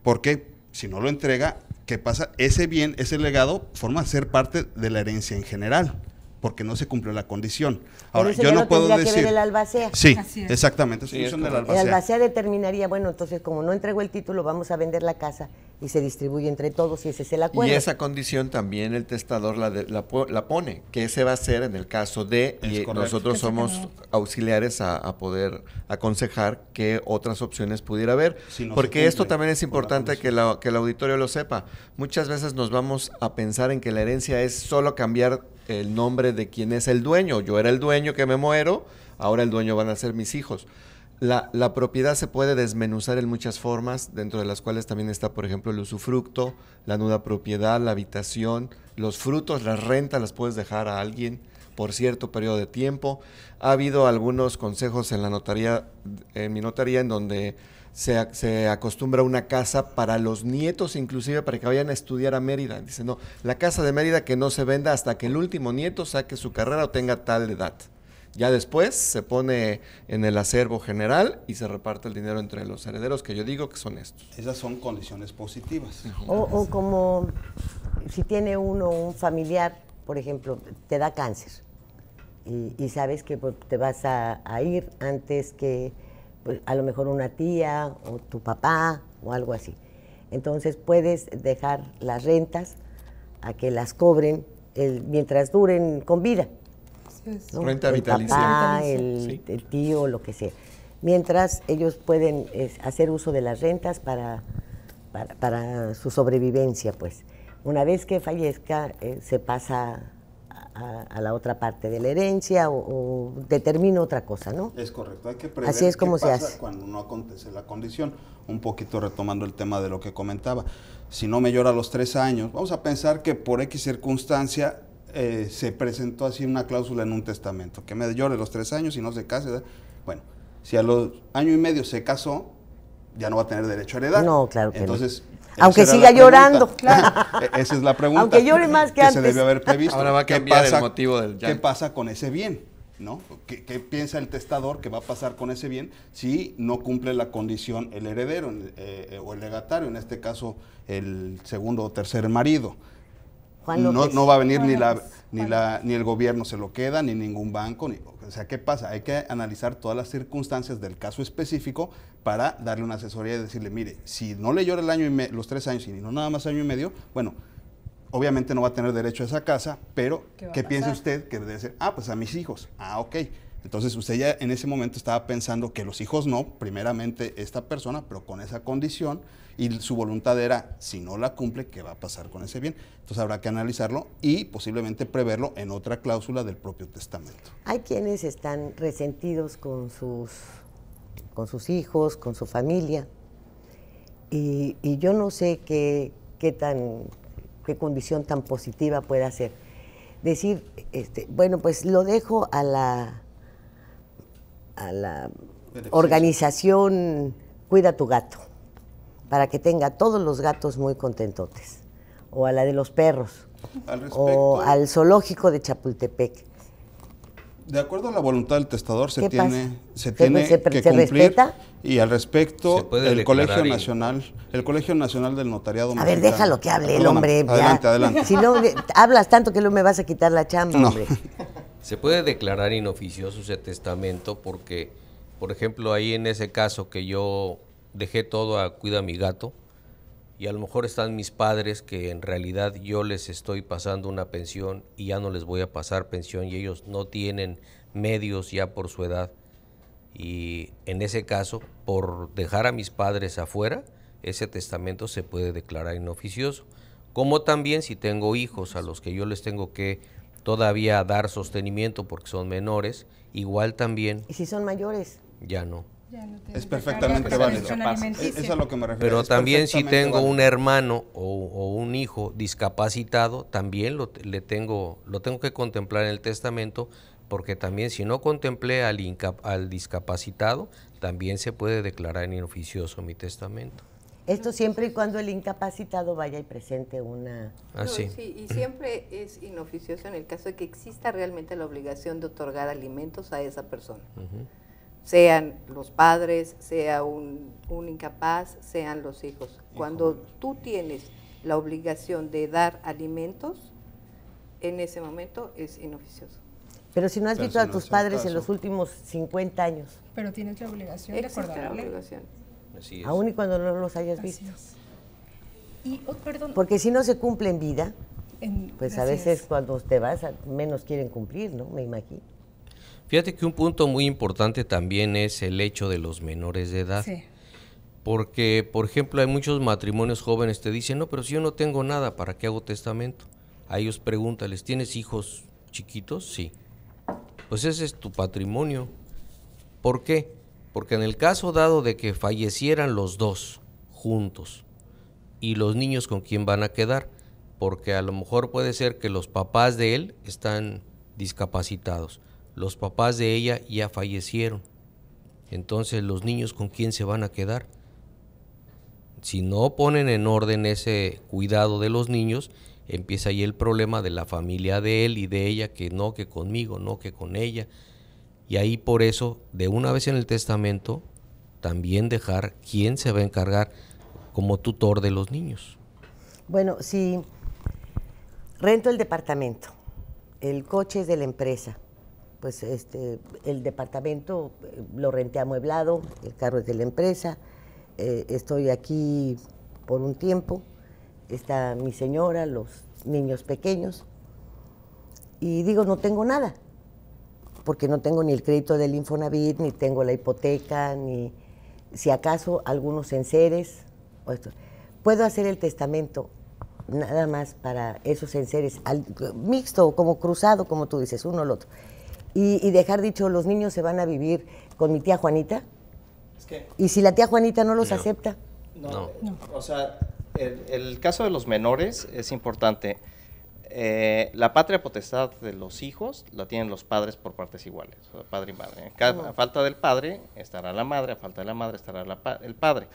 Porque si no lo entrega, ¿qué pasa? Ese bien, ese legado, forma ser parte de la herencia en general porque no se cumplió la condición. Ahora, yo no puedo decir. albacea. Sí, exactamente. sí, del albacea. El albacea determinaría, bueno, entonces como no entregó el título, vamos a vender la casa y se distribuye entre todos y ese es el acuerdo. Y esa condición también el testador la, la, pone, que ese va a ser en el caso de, y nosotros somos auxiliares a, poder aconsejar qué otras opciones pudiera haber, porque esto también es importante que, que el auditorio lo sepa. Muchas veces nos vamos a pensar en que la herencia es solo cambiar el nombre de quien es el dueño. Yo era el dueño que me muero, ahora el dueño van a ser mis hijos. La, propiedad se puede desmenuzar en muchas formas, dentro de las cuales también está, por ejemplo, el usufructo, la nuda propiedad, la habitación, los frutos, las rentas las puedes dejar a alguien por cierto periodo de tiempo. Ha habido algunos consejos en la notaría, en mi notaría, en donde se, se, acostumbra una casa para los nietos, inclusive para que vayan a estudiar a Mérida. Dice, no, la casa de Mérida que no se venda hasta que el último nieto saque su carrera o tenga tal edad. Ya después se pone en el acervo general y se reparte el dinero entre los herederos, que yo digo que son estos. Esas son condiciones positivas. O, como si tiene uno un familiar, por ejemplo, te da cáncer y, sabes que pues, te vas a, ir antes que pues, a lo mejor una tía o tu papá o algo así. Entonces puedes dejar las rentas a que las cobren mientras duren con vida. Pues, Renta el Papá, el, tío, lo que sea. Mientras ellos pueden hacer uso de las rentas para, para, su sobrevivencia, pues. Una vez que fallezca, eh, se pasa a, la otra parte de la herencia o, determina otra cosa, ¿no? Es correcto, hay que prever Así es como se hace. cuando no acontece la condición. Un poquito retomando el tema de lo que comentaba. Si no me llora los tres años, vamos a pensar que por X circunstancia eh, se presentó así una cláusula en un testamento, que me llore los tres años y no se case. Bueno, si a los año y medio se casó, ya no va a tener derecho a heredar. No, claro que Entonces, Aunque siga llorando, claro. E-, esa es la pregunta. Aunque llore más que, antes. se debió haber previsto. Ahora va a cambiar el motivo del ¿Qué pasa con ese bien? ¿No? ¿Qué, piensa el testador que va a pasar con ese bien si no cumple la condición el heredero eh, eh, o el legatario, en este caso el segundo o tercer marido? no, va a venir ni la, ni la ni el gobierno se lo queda, ni ningún banco. Ni, o sea, ¿qué pasa? Hay que analizar todas las circunstancias del caso específico para darle una asesoría y decirle, mire, si no le llora el año y los tres años y no nada más año y medio, bueno, obviamente no va a tener derecho a esa casa, pero ¿qué, piensa usted que debe ser? Ah, pues a mis hijos. Ah, ok. Entonces usted ya en ese momento estaba pensando que los hijos no, primeramente esta persona, pero con esa condición y su voluntad era, si no la cumple, ¿qué va a pasar con ese bien? Entonces habrá que analizarlo y posiblemente preverlo en otra cláusula del propio testamento. Hay quienes están resentidos con sus, con sus hijos, con su familia, y, yo no sé qué, qué, tan, qué condición tan positiva pueda ser. Decir, este, bueno, pues lo dejo a la a la organización Cuida tu gato, para que tenga todos los gatos muy contentotes, o a la de los perros, o al zoológico de Chapultepec. De acuerdo a la voluntad del testador se tiene, se tiene que respeta? y al respecto el Colegio Nacional, el Colegio Nacional del Notariado. A ver, déjalo que hable el hombre. Adelante, adelante. Si no hablas tanto que luego me vas a quitar la chamba, hombre. se puede declarar inoficioso ese testamento porque, por ejemplo, ahí en ese caso que yo dejé todo a cuida a mi gato y a lo mejor están mis padres que en realidad yo les estoy pasando una pensión y ya no les voy a pasar pensión y ellos no tienen medios ya por su edad. Y en ese caso, por dejar a mis padres afuera, ese testamento se puede declarar inoficioso. Como también si tengo hijos a los que yo les tengo que todavía dar sostenimiento porque son menores, igual también. ¿Y si son mayores? Ya no. es perfectamente válido. Pero también si tengo un hermano o, un hijo discapacitado, también lo, le tengo, lo tengo que contemplar en el testamento, porque también si no contemplé al, al discapacitado, también se puede declarar en inoficioso mi testamento. Esto siempre y cuando el incapacitado vaya y presente una... Ah, sí, y siempre es inoficioso en el caso de que exista realmente la obligación de otorgar alimentos a esa persona. Sean los padres, sea un, incapaz, sean los hijos. Cuando tú tienes la obligación de dar alimentos, en ese momento es inoficioso. Pero si no has visto a tus padres en los últimos 50 años. Pero tienes la obligación de obligación. Aún y cuando no los hayas visto. Oh, Porque si no se cumple en vida, pues a veces cuando te vas, menos quieren cumplir, ¿no? Me imagino. Fíjate que un punto muy importante también es el hecho de los menores de edad. Porque, por ejemplo, hay muchos matrimonios jóvenes que dicen, no, pero si yo no tengo nada, ¿para qué hago testamento? A ellos pregúntales, ¿tienes hijos chiquitos? Sí. Pues ese es tu patrimonio. ¿Por qué? Porque en el caso dado de que fallecieran los dos juntos, ¿y los niños con quién van a quedar? Porque a lo mejor puede ser que los papás de él están discapacitados, los papás de ella ya fallecieron. Entonces, ¿los niños con quién se van a quedar? Si no ponen en orden ese cuidado de los niños, empieza ahí el problema de la familia de él y de ella, que no, que conmigo, no, que con ella, y ahí por eso, de una vez en el testamento, también dejar quién se va a encargar como tutor de los niños. Bueno, sí, rento el departamento, el coche es de la empresa, pues este, el departamento eh, lo renté amueblado, el carro es de la empresa, eh, estoy aquí por un tiempo, está mi señora, los niños pequeños, y digo, no tengo nada, porque no tengo ni el crédito del Infonavit, ni tengo la hipoteca, ni si acaso algunos enseres. O esto. Puedo hacer el testamento nada más para esos enseres, mixto, como cruzado, como tú dices, uno al otro. Y, dejar dicho, los niños se van a vivir con mi tía Juanita. y si la tía Juanita no los acepta. No, O sea, el, el caso de los menores es importante. Eh, la patria potestad de los hijos la tienen los padres por partes iguales, padre y madre. a falta del padre estará la madre, a falta de la madre estará el padre.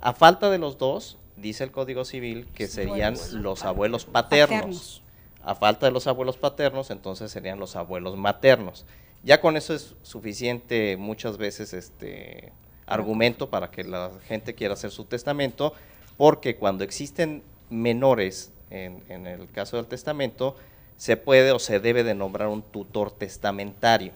A falta de los dos, dice el Código Civil, que serían los abuelos paternos. A falta de los abuelos paternos, entonces serían los abuelos maternos. Ya con eso es suficiente muchas veces este argumento para que la gente quiera hacer su testamento, porque cuando existen menores en, el caso del testamento, se puede o se debe de nombrar un tutor testamentario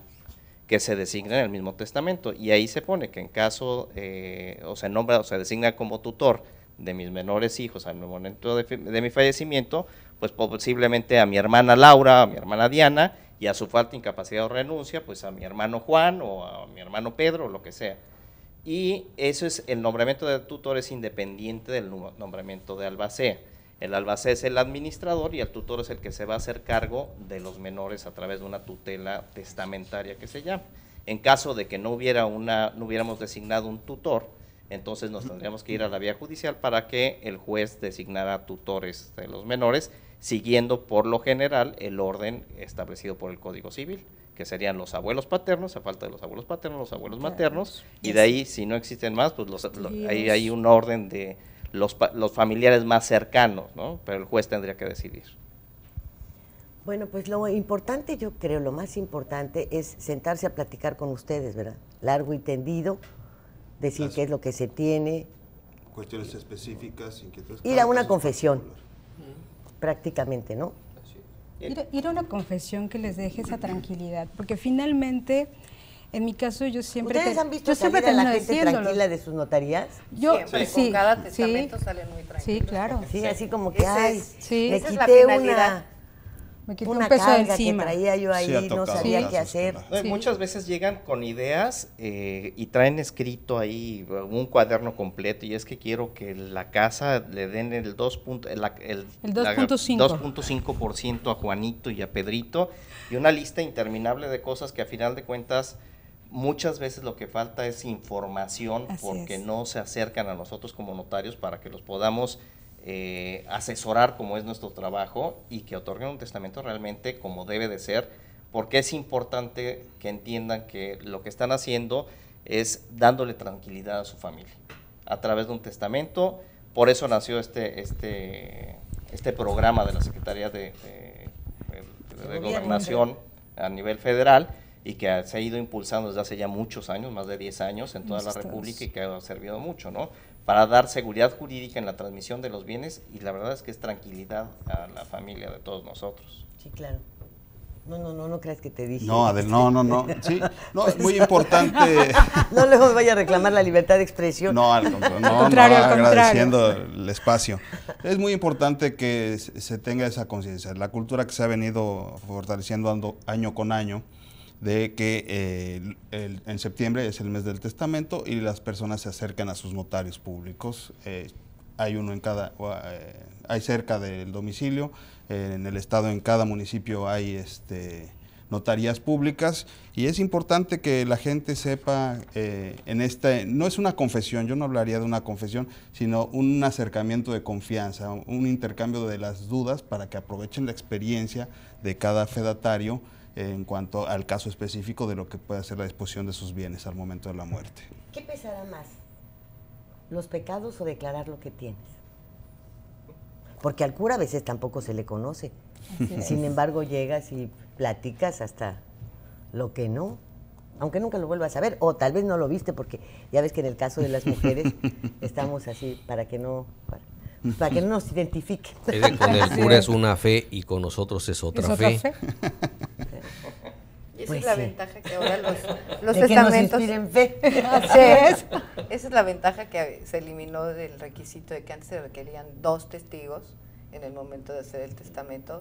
que se designa en el mismo testamento. Y ahí se pone que en caso, eh, o se nombra, o se designa como tutor de mis menores hijos al momento de, de, mi fallecimiento, pues posiblemente a mi hermana Laura, a mi hermana Diana, y a su falta, incapacidad o renuncia, pues a mi hermano Juan o a mi hermano Pedro, o lo que sea. Y eso es el nombramiento de tutor es independiente del nombramiento de albacea. El albacé es el administrador y el tutor es el que se va a hacer cargo de los menores a través de una tutela testamentaria que se llama. En caso de que no hubiera una, no hubiéramos designado un tutor, entonces nos tendríamos que ir a la vía judicial para que el juez designara tutores de los menores, siguiendo por lo general el orden establecido por el Código Civil, que serían los abuelos paternos, a falta de los abuelos paternos, los abuelos maternos, y de ahí, si no existen más, pues ahí hay un orden de los, familiares más cercanos, ¿no? Pero el juez tendría que decidir. Bueno, pues lo importante, yo creo, lo más importante es sentarse a platicar con ustedes, ¿verdad? Largo y tendido, decir qué es lo que se tiene. Cuestiones específicas, inquietudes. Ir a una confesión, prácticamente, ¿no? Ir, ir, a una confesión que les deje esa tranquilidad, porque finalmente en mi caso yo siempre ¿Ustedes han visto yo salir a la gente tranquila de sus notarías? Yo siempre, pues, sí, con cada testamento sí, salen muy tranquilos. Sí, claro. Sí, así como que ay, sí, me quité una me quité una un peso carga encima. que traía yo ahí, no sabía qué hacer. muchas veces llegan con ideas eh, y traen escrito ahí uh, un cuaderno completo y es que quiero que la casa le den el dos eh, el, el 2.5% a Juanito y a Pedrito y una lista interminable de cosas que a final de cuentas muchas veces lo que falta es información porque no se acercan a nosotros como notarios para que los podamos eh, asesorar como es nuestro trabajo y que otorguen un testamento realmente como debe de ser, porque es importante que entiendan que lo que están haciendo es dándole tranquilidad a su familia a través de un testamento. Por eso nació este, este, este programa de la Secretaría de Gobernación a nivel federal y que se ha ido impulsando desde hace ya muchos años, más de 10 años en toda la República y que ha servido mucho, ¿no? Para dar seguridad jurídica en la transmisión de los bienes y la verdad es que es tranquilidad a la familia de todos nosotros. Sí, claro. No, no, no, no crees que te dije. No, Adel, no, no, no. Sí, no, es muy importante. no luego vaya a reclamar la libertad de expresión. No, al contrario, no al contrario. agradeciendo el espacio. Es muy importante que se tenga esa conciencia. La cultura que se ha venido fortaleciendo año con año de que eh, en septiembre es el mes del testamento y las personas se acercan a sus notarios públicos. Eh, hay uno en cada, eh, hay cerca del domicilio, en el estado, en cada municipio hay este, notarías públicas y es importante que la gente sepa en esta, no es una confesión, yo no hablaría de una confesión, sino un acercamiento de confianza, un intercambio de las dudas para que aprovechen la experiencia de cada fedatario en cuanto al caso específico de lo que puede ser la disposición de sus bienes al momento de la muerte. ¿Qué pesará más? ¿Los pecados o declarar lo que tienes? Porque al cura a veces tampoco se le conoce. Sin embargo, llegas y platicas hasta lo que no, aunque nunca lo vuelvas a ver, o tal vez no lo viste, porque ya ves que en el caso de las mujeres estamos así para que no para que no nos identifique. con el cura es una fe y con nosotros es otra, fe. esa pues es la ventaja que ahora los, testamentos. Que fe. Esa es la ventaja que se eliminó del requisito de que antes se requerían dos testigos en el momento de hacer el testamento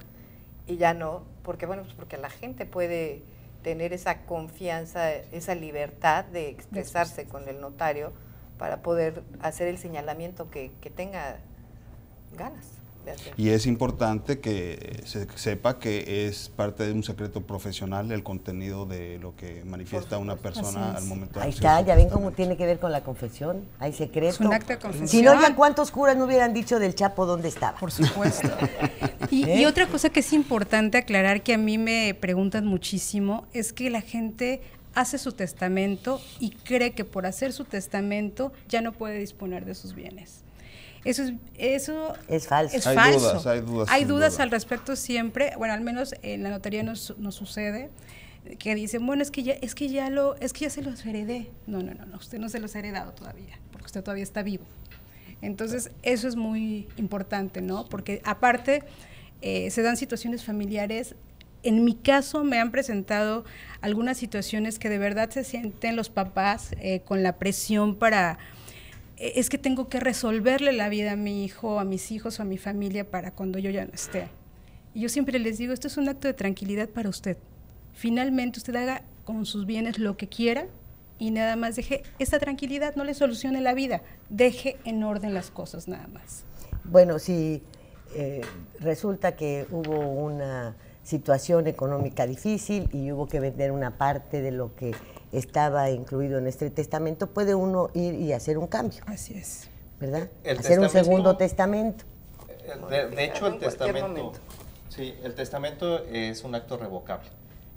y ya no, porque bueno, pues porque la gente puede tener esa confianza, esa libertad de expresarse con el notario para poder hacer el señalamiento que tenga ganas. Y es importante que se sepa que es parte de un secreto profesional el contenido de lo que manifiesta una persona al momento de Ahí está, ya ven cómo tiene que ver con la confesión. Hay secreto. Si no, ya cuántos curas no hubieran dicho del Chapo dónde estaba. Por supuesto. y ¿Eh? otra cosa que es importante aclarar que a mí me preguntan muchísimo es que la gente hace su testamento y cree que por hacer su testamento ya no puede disponer de sus bienes. Eso es, falso. hay dudas, hay dudas. al respecto siempre. Bueno, al menos en la notaría nos, sucede que dicen, bueno, es que ya, es que ya lo, es que ya se los heredé. No, no, no, no, usted no se los ha heredado todavía, porque usted todavía está vivo. Entonces, eso es muy importante, ¿no? Porque aparte eh, se dan situaciones familiares. En mi caso me han presentado algunas situaciones que de verdad se sienten los papás eh, con la presión para e, es que tengo que resolverle la vida a mi hijo, a mis hijos o a mi familia para cuando yo ya no esté. Y yo siempre les digo, esto es un acto de tranquilidad para usted. Finalmente usted haga con sus bienes lo que quiera y nada más deje Esta tranquilidad, no le solucione la vida, deje en orden las cosas nada más. Bueno, si eh, resulta que hubo una situación económica difícil y hubo que vender una parte de lo que estaba incluido en este testamento, puede uno ir y hacer un cambio. Así es. ¿Verdad? hacer un segundo testamento. De, hecho, el testamento, sí, el testamento es un acto revocable.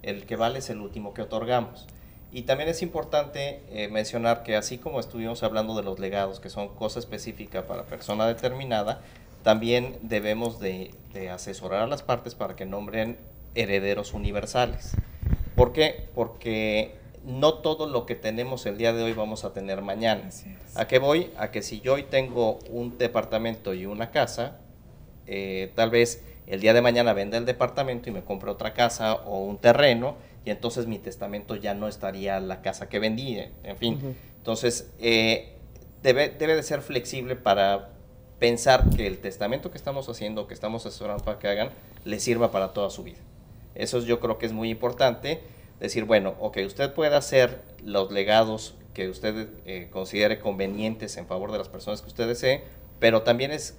El que vale es el último que otorgamos. Y también es importante eh, mencionar que así como estuvimos hablando de los legados, que son cosa específica para persona determinada, también debemos de, asesorar a las partes para que nombren herederos universales. ¿Por qué? Porque no todo lo que tenemos el día de hoy vamos a tener mañana. ¿A qué voy? A que si yo hoy tengo un departamento y una casa, eh, tal vez el día de mañana venda el departamento y me compre otra casa o un terreno, y entonces mi testamento ya no estaría la casa que vendí, en fin. Entonces, eh, debe, debe de ser flexible para pensar que el testamento que estamos haciendo, que estamos asesorando para que hagan, le sirva para toda su vida. Eso yo creo que es muy importante, decir, bueno, ok, usted puede hacer los legados que usted eh, considere convenientes en favor de las personas que usted desee, pero también es,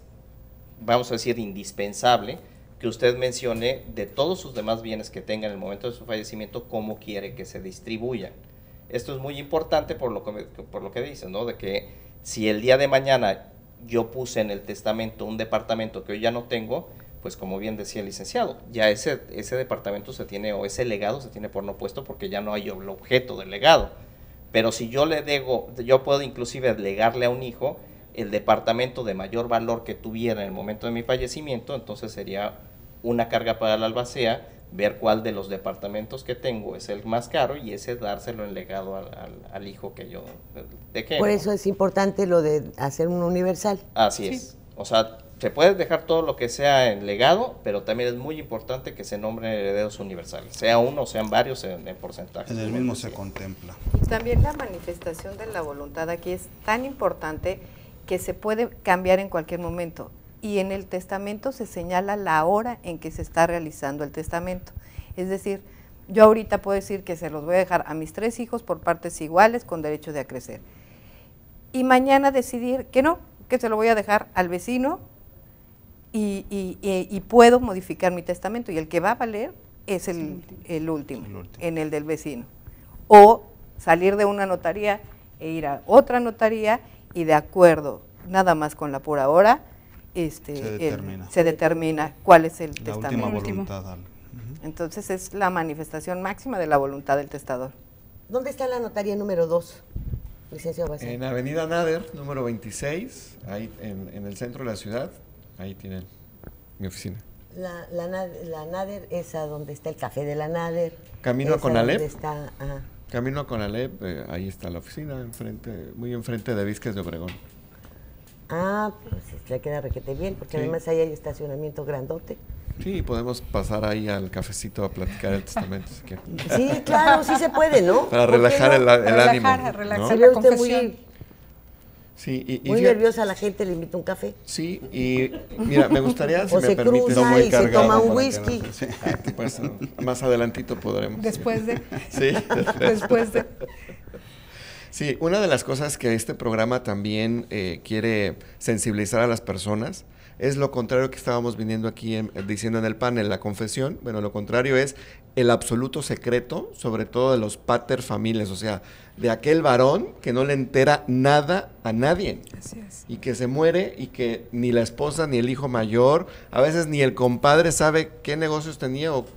vamos a decir, indispensable que usted mencione de todos sus demás bienes que tenga en el momento de su fallecimiento, cómo quiere que se distribuyan. Esto es muy importante por lo que, por lo que dicen, ¿no? De que si el día de mañana yo puse en el testamento un departamento que hoy ya no tengo, pues como bien decía el licenciado, ya ese, ese departamento se tiene, o ese legado se tiene por no puesto porque ya no hay el objeto del legado. Pero si yo le dego, yo puedo inclusive legarle a un hijo el departamento de mayor valor que tuviera en el momento de mi fallecimiento, entonces sería una carga para la albacea ver cuál de los departamentos que tengo es el más caro y ese dárselo en legado al, hijo que yo dejé. Por eso es importante lo de hacer un universal. Así es. O sea, se puede dejar todo lo que sea en legado, pero también es muy importante que se nombren herederos universales, sea uno, sean varios en, porcentaje. En el mismo se contempla. también la manifestación de la voluntad aquí es tan importante que se puede cambiar en cualquier momento y en el testamento se señala la hora en que se está realizando el testamento. Es decir, yo ahorita puedo decir que se los voy a dejar a mis tres hijos por partes iguales con derecho de acrecer. Y mañana decidir que no, que se lo voy a dejar al vecino y, puedo modificar mi testamento. Y el que va a valer es el, último, el último, en el del vecino. O salir de una notaría e ir a otra notaría y de acuerdo, nada más con la pura hora, este, se, determina. cuál es el testamento. Entonces es la manifestación máxima de la voluntad del testador. ¿Dónde está la notaría número 2? En Avenida Nader, número 26, ahí en, en, el centro de la ciudad, ahí tienen mi oficina. La, la, Nader es a donde está el café de la Nader. Camino a Conalep. Camino eh, ahí está la oficina, enfrente, muy enfrente de Vizquez de Obregón. Ah, pues ya queda requete bien, porque además ahí hay estacionamiento grandote. Sí, podemos pasar ahí al cafecito a platicar el testamento. sí, claro, sí se puede, ¿no? Para relajar el, el relajar, ánimo. Relajar, ¿no? usted Muy, sí, y, muy nerviosa la gente, le invito un café. Sí, y mira, me gustaría, si me se permite, cruza y se toma un whisky. Ah, pues, más adelantito podremos. Después de. Sí, después de. Sí, una de las cosas que este programa también eh, quiere sensibilizar a las personas es lo contrario que estábamos viniendo aquí eh, diciendo en el panel, la confesión. Bueno, lo contrario es el absoluto secreto, sobre todo de los pater familias, o sea, de aquel varón que no le entera nada a nadie. Así es. Y que se muere y que ni la esposa, ni el hijo mayor, a veces ni el compadre sabe qué negocios tenía o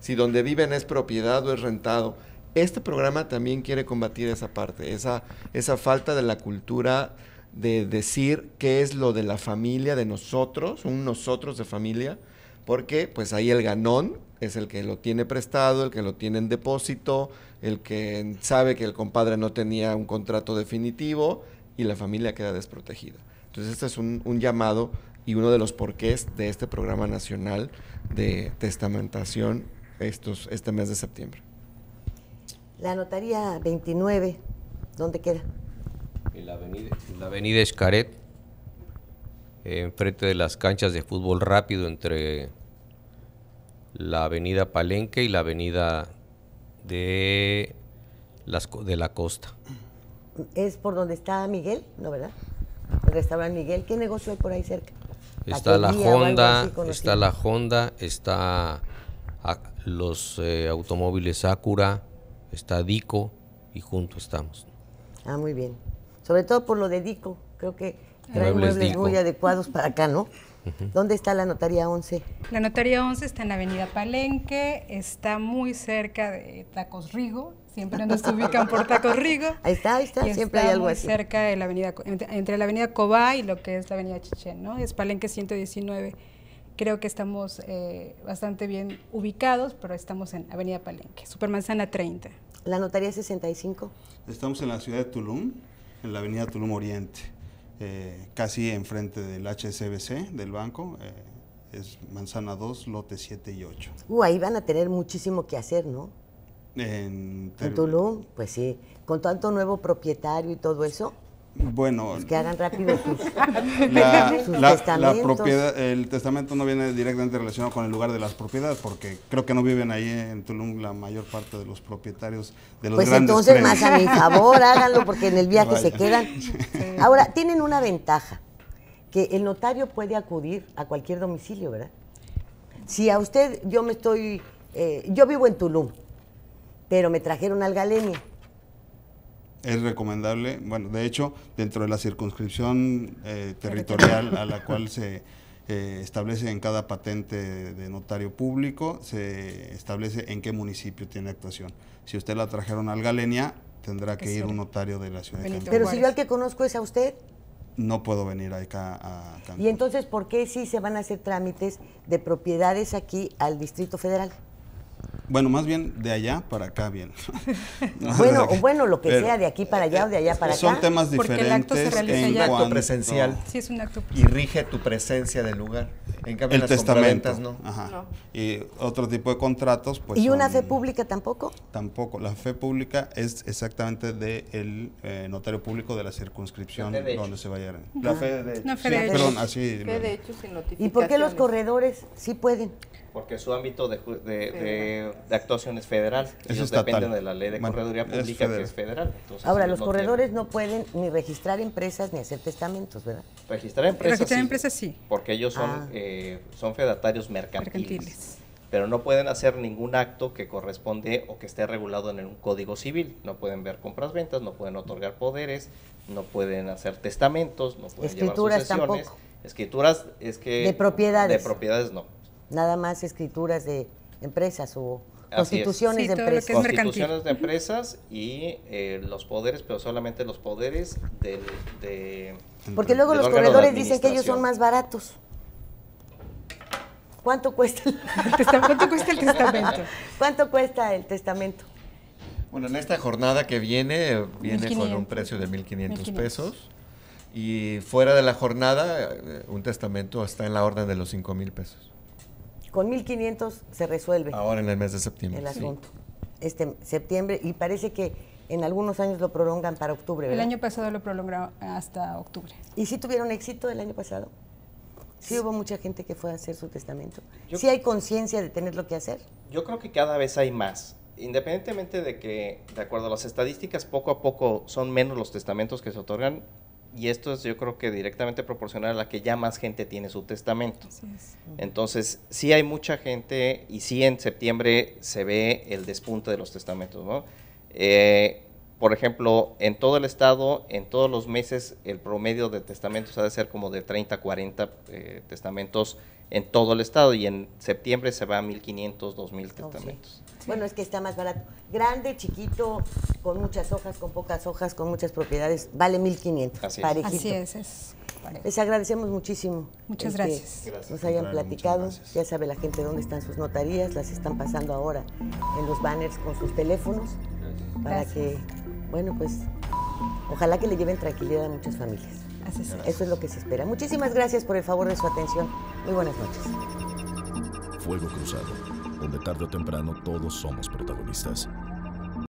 si donde viven es propiedad o es rentado. Este programa también quiere combatir esa parte, esa, esa falta de la cultura de decir qué es lo de la familia de nosotros, un nosotros de familia, porque pues ahí el ganón es el que lo tiene prestado, el que lo tiene en depósito, el que sabe que el compadre no tenía un contrato definitivo y la familia queda desprotegida. Entonces este es un, un llamado y uno de los porqués de este programa nacional de testamentación estos, este mes de septiembre. La notaría 29, ¿dónde queda? En la avenida, Escaret, enfrente de las canchas de fútbol rápido entre la avenida Palenque y la avenida de, las, de la costa. ¿Es por donde está Miguel? ¿No, verdad? El restaurante Miguel. ¿Qué negocio hay por ahí cerca? Está la Honda, está la ah, Honda, está los eh, automóviles Acura, está Dico y juntos estamos. Ah, muy bien. Sobre todo por lo de Dico, creo que trae muebles, muy adecuados para acá, ¿no? ¿Dónde está la notaría 11? La notaría 11 está en la avenida Palenque, está muy cerca de Tacos Rigo, siempre nos ubican por Tacos Rigo. Ahí está, ahí está, siempre hay algo muy cerca de la avenida, entre, la avenida Cobá y lo que es la avenida Chichén, ¿no? Es Palenque 119 Creo que estamos eh, bastante bien ubicados, pero estamos en Avenida Palenque, Supermanzana 30. La notaría 65. Estamos en la ciudad de Tulum, en la Avenida Tulum Oriente, eh, casi enfrente del HSBC, del banco. Eh, es manzana 2, lote 7 y 8. Uh, ahí van a tener muchísimo que hacer, ¿no? en Tulum, pues sí. Con tanto nuevo propietario y todo eso, bueno, pues que hagan rápido sus, la, propiedad, el testamento no viene directamente relacionado con el lugar de las propiedades, porque creo que no viven ahí en Tulum la mayor parte de los propietarios de los pues entonces más a mi favor, háganlo, porque en el viaje se quedan. Ahora, tienen una ventaja, que el notario puede acudir a cualquier domicilio, ¿verdad? Si a usted, yo me estoy, eh, yo vivo en Tulum, pero me trajeron al Galenio es recomendable, bueno, de hecho, dentro de la circunscripción eh, territorial a la cual se eh, establece en cada patente de notario público, se establece en qué municipio tiene actuación. Si usted la trajeron al Galenia, tendrá que ir un notario de la ciudad de Cancún. Pero si yo al que conozco es a usted. No puedo venir acá a ¿Y entonces por qué sí se van a hacer trámites de propiedades aquí al Distrito Federal? Bueno, más bien de allá para acá bien. bueno, bueno, lo que sea, de aquí para allá o de allá para acá. Son temas diferentes. Porque el acto se realiza en presencial. Sí, es un acto Y rige tu presencia del lugar. En cambio, el testamento, no. Y otro tipo de contratos, pues. ¿Y una fe pública tampoco? Tampoco. La fe pública es exactamente del de eh, notario público de la circunscripción donde se vayan. La fe de hecho. fe de hecho. Perdón, así. de hecho sin ¿Y por qué los corredores sí pueden? porque su ámbito de, de, actuación es federal. Ellos de la ley de correduría pública que es federal. Ahora, los corredores no pueden ni registrar empresas ni hacer testamentos, ¿verdad? Registrar empresas, sí, Porque ellos son, ah. eh, son fedatarios mercantiles, Pero no pueden hacer ningún acto que corresponde o que esté regulado en un código civil. No pueden ver compras-ventas, no pueden otorgar poderes, no pueden hacer testamentos, no pueden Escrituras llevar sucesiones. Tampoco. Escrituras es que... De propiedades. De propiedades no nada más escrituras de empresas o constituciones de empresas. Constituciones de empresas y eh, los poderes, pero solamente los poderes del... De, Porque luego los corredores dicen que ellos son más baratos. ¿Cuánto cuesta, ¿Cuánto cuesta el testamento? ¿Cuánto cuesta el testamento? Bueno, en esta jornada que viene, eh, viene con un precio de 1.500 pesos. Y fuera de la jornada, eh, un testamento está en la orden de los 5.000 pesos con 1.500 se resuelve. Ahora en el mes de septiembre. El asunto. Este septiembre, y parece que en algunos años lo prolongan para octubre. El año pasado lo prolongaron hasta octubre. ¿Y si tuvieron éxito el año pasado? Sí, hubo mucha gente que fue a hacer su testamento. ¿Sí hay conciencia de tener lo que hacer? Yo creo que cada vez hay más. Independientemente de que, de acuerdo a las estadísticas, poco a poco son menos los testamentos que se otorgan, y esto es yo creo que directamente proporcional a la que ya más gente tiene su testamento. Entonces, sí hay mucha gente y sí en septiembre se ve el despunte de los testamentos, ¿no? Eh, por ejemplo, en todo el estado, en todos los meses, el promedio de testamentos ha de ser como de 30, 40 eh, testamentos en todo el estado y en septiembre se va a 1.500, 2.000 testamentos. Bueno, es que está más barato. Grande, chiquito, con muchas hojas, con pocas hojas, con muchas propiedades, vale 1500. Así es. Así es, Les agradecemos muchísimo. Muchas este, gracias. Nos hayan platicado. Ya sabe la gente dónde están sus notarías, las están pasando ahora en los banners con sus teléfonos para que, bueno, pues ojalá que le lleven tranquilidad a muchas familias. Eso es lo que se espera. Muchísimas gracias por el favor de su atención. Muy buenas noches. Fuego cruzado donde tarde o temprano todos somos protagonistas.